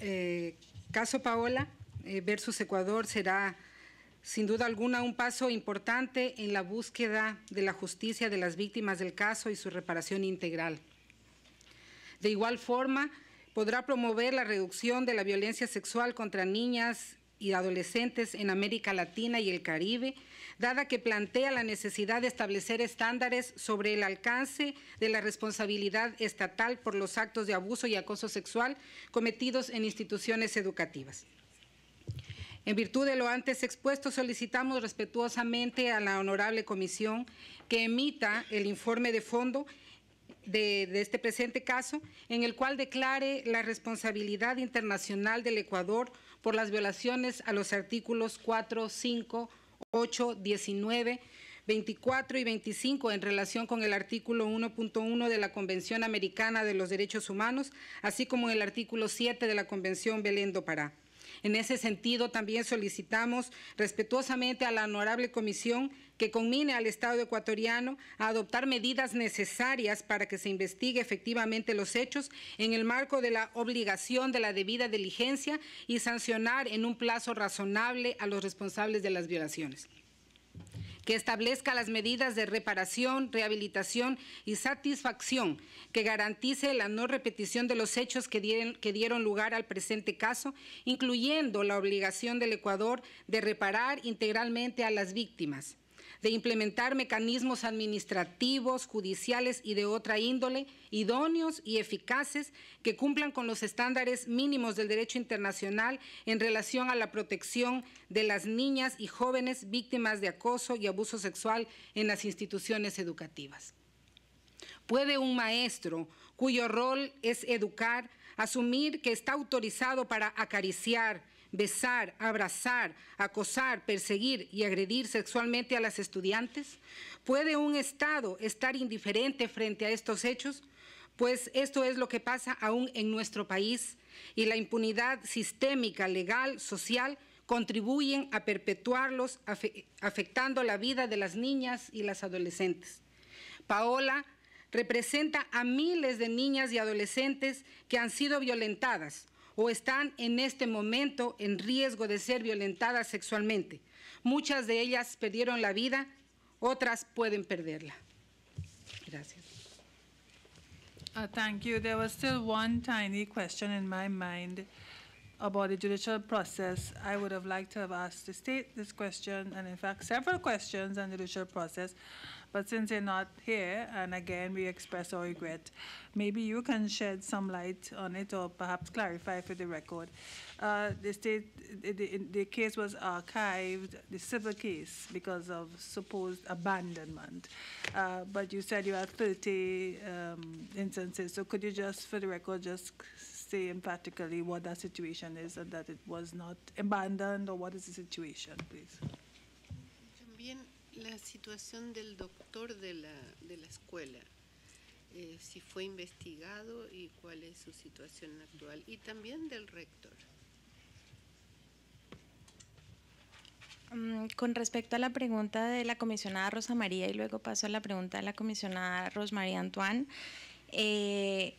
eh, caso Paola eh, versus Ecuador será sin duda alguna un paso importante en la búsqueda de la justicia de las víctimas del caso y su reparación integral. De igual forma, podrá promover la reducción de la violencia sexual contra niñas y adolescentes en América Latina y el Caribe, dada que plantea la necesidad de establecer estándares sobre el alcance de la responsabilidad estatal por los actos de abuso y acoso sexual cometidos en instituciones educativas. En virtud de lo antes expuesto, solicitamos respetuosamente a la honorable comisión que emita el informe de fondo de, de, este presente caso, en el cual declare la responsabilidad internacional del Ecuador por las violaciones a los artículos 4, 5, 8, 19, 24 y 25 en relación con el artículo 1.1 de la Convención Americana de los Derechos Humanos, así como el artículo 7 de la Convención Belén do Pará. En ese sentido, también solicitamos respetuosamente a la honorable comisión que conmine al Estado ecuatoriano a adoptar medidas necesarias para que se investigue efectivamente los hechos en el marco de la obligación de la debida diligencia y sancionar en un plazo razonable a los responsables de las violaciones que establezca las medidas de reparación, rehabilitación y satisfacción, que garantice la no repetición de los hechos que dieron, lugar al presente caso, incluyendo la obligación del Ecuador de reparar integralmente a las víctimas de implementar mecanismos administrativos, judiciales y de otra índole idóneos y eficaces que cumplan con los estándares mínimos del derecho internacional en relación a la protección de las niñas y jóvenes víctimas de acoso y abuso sexual en las instituciones educativas. ¿Puede un maestro, cuyo rol es educar, asumir que está autorizado para acariciar, besar, abrazar, acosar, perseguir y agredir sexualmente a las estudiantes? ¿Puede un Estado estar indiferente frente a estos hechos? Pues esto es lo que pasa aún en nuestro país y la impunidad sistémica, legal, social, contribuyen a perpetuarlos, afectando la vida de las niñas y las adolescentes. Paola representa a miles de niñas y adolescentes que han sido violentadas o están en este momento en riesgo de ser violentadas sexualmente. Muchas de ellas perdieron la vida, otras pueden perderla. Gracias. Uh, thank you. There was still one tiny question in my mind about the judicial process. I would have liked to have asked the state this question, and in fact, several questions on the judicial process. But since they're not here, and again, we express our regret, maybe you can shed some light on it or perhaps clarify for the record. Uh, the state, the, the, the case was archived, the civil case, because of supposed abandonment. Uh, but you said you had 30 um, instances. So could you just, for the record, just say emphatically what that situation is and that it was not abandoned or what is the situation, please? la situación del doctor de la, escuela, eh, si fue investigado y cuál es su situación actual, y también del rector. Mm, con respecto a la pregunta de la comisionada Rosa María y luego paso a la pregunta de la comisionada Rosmaría Antoine, eh,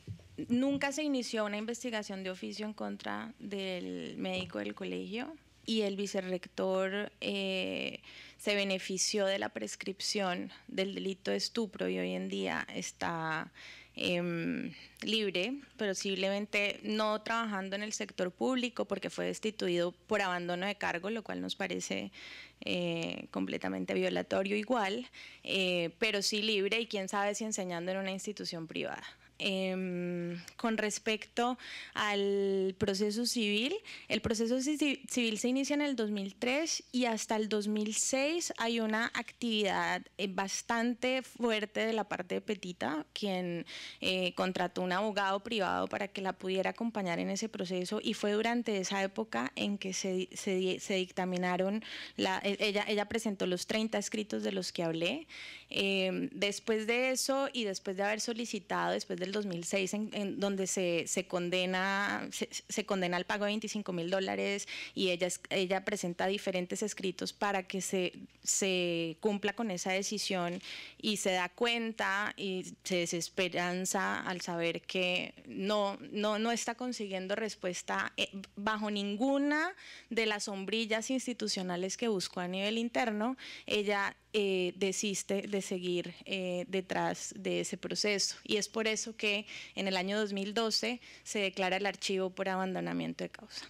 nunca se inició una investigación de oficio en contra del médico del colegio y el vicerrector eh, se benefició de la prescripción del delito de estupro y hoy en día está em, libre, posiblemente no trabajando en el sector público porque fue destituido por abandono de cargo, lo cual nos parece eh, completamente violatorio igual, eh, pero sí libre y quién sabe si enseñando en una institución privada. Em, con respecto al proceso civil, el proceso civil se inicia en el 2003 y hasta el 2006 hay una actividad eh, bastante fuerte de la parte de Petita, quien eh, contrató un abogado privado para que la pudiera acompañar en ese proceso y fue durante esa época en que se, dictaminaron, la, e, ella, ella presentó los 30 escritos de los que hablé. Em, después de eso y después de haber solicitado, después de 2006 en, donde se, condena se, condena al pago de 25 mil dólares y ella, ella presenta diferentes escritos para que se, se cumpla con esa decisión y se da cuenta y se desesperanza al saber que no, no, no está consiguiendo respuesta eh, bajo ninguna de las sombrillas institucionales que buscó a nivel interno. Ella eh, desiste de seguir eh, detrás de ese proceso. Y es por eso que en el año 2012 se declara el archivo por abandonamiento de causa.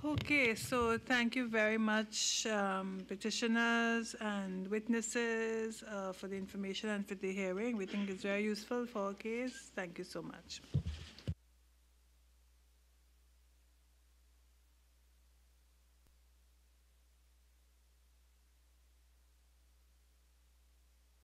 Okay, so thank you very much, um, petitioners and witnesses, uh, for the information and for the hearing. We think it's very useful for our case. Thank you so much.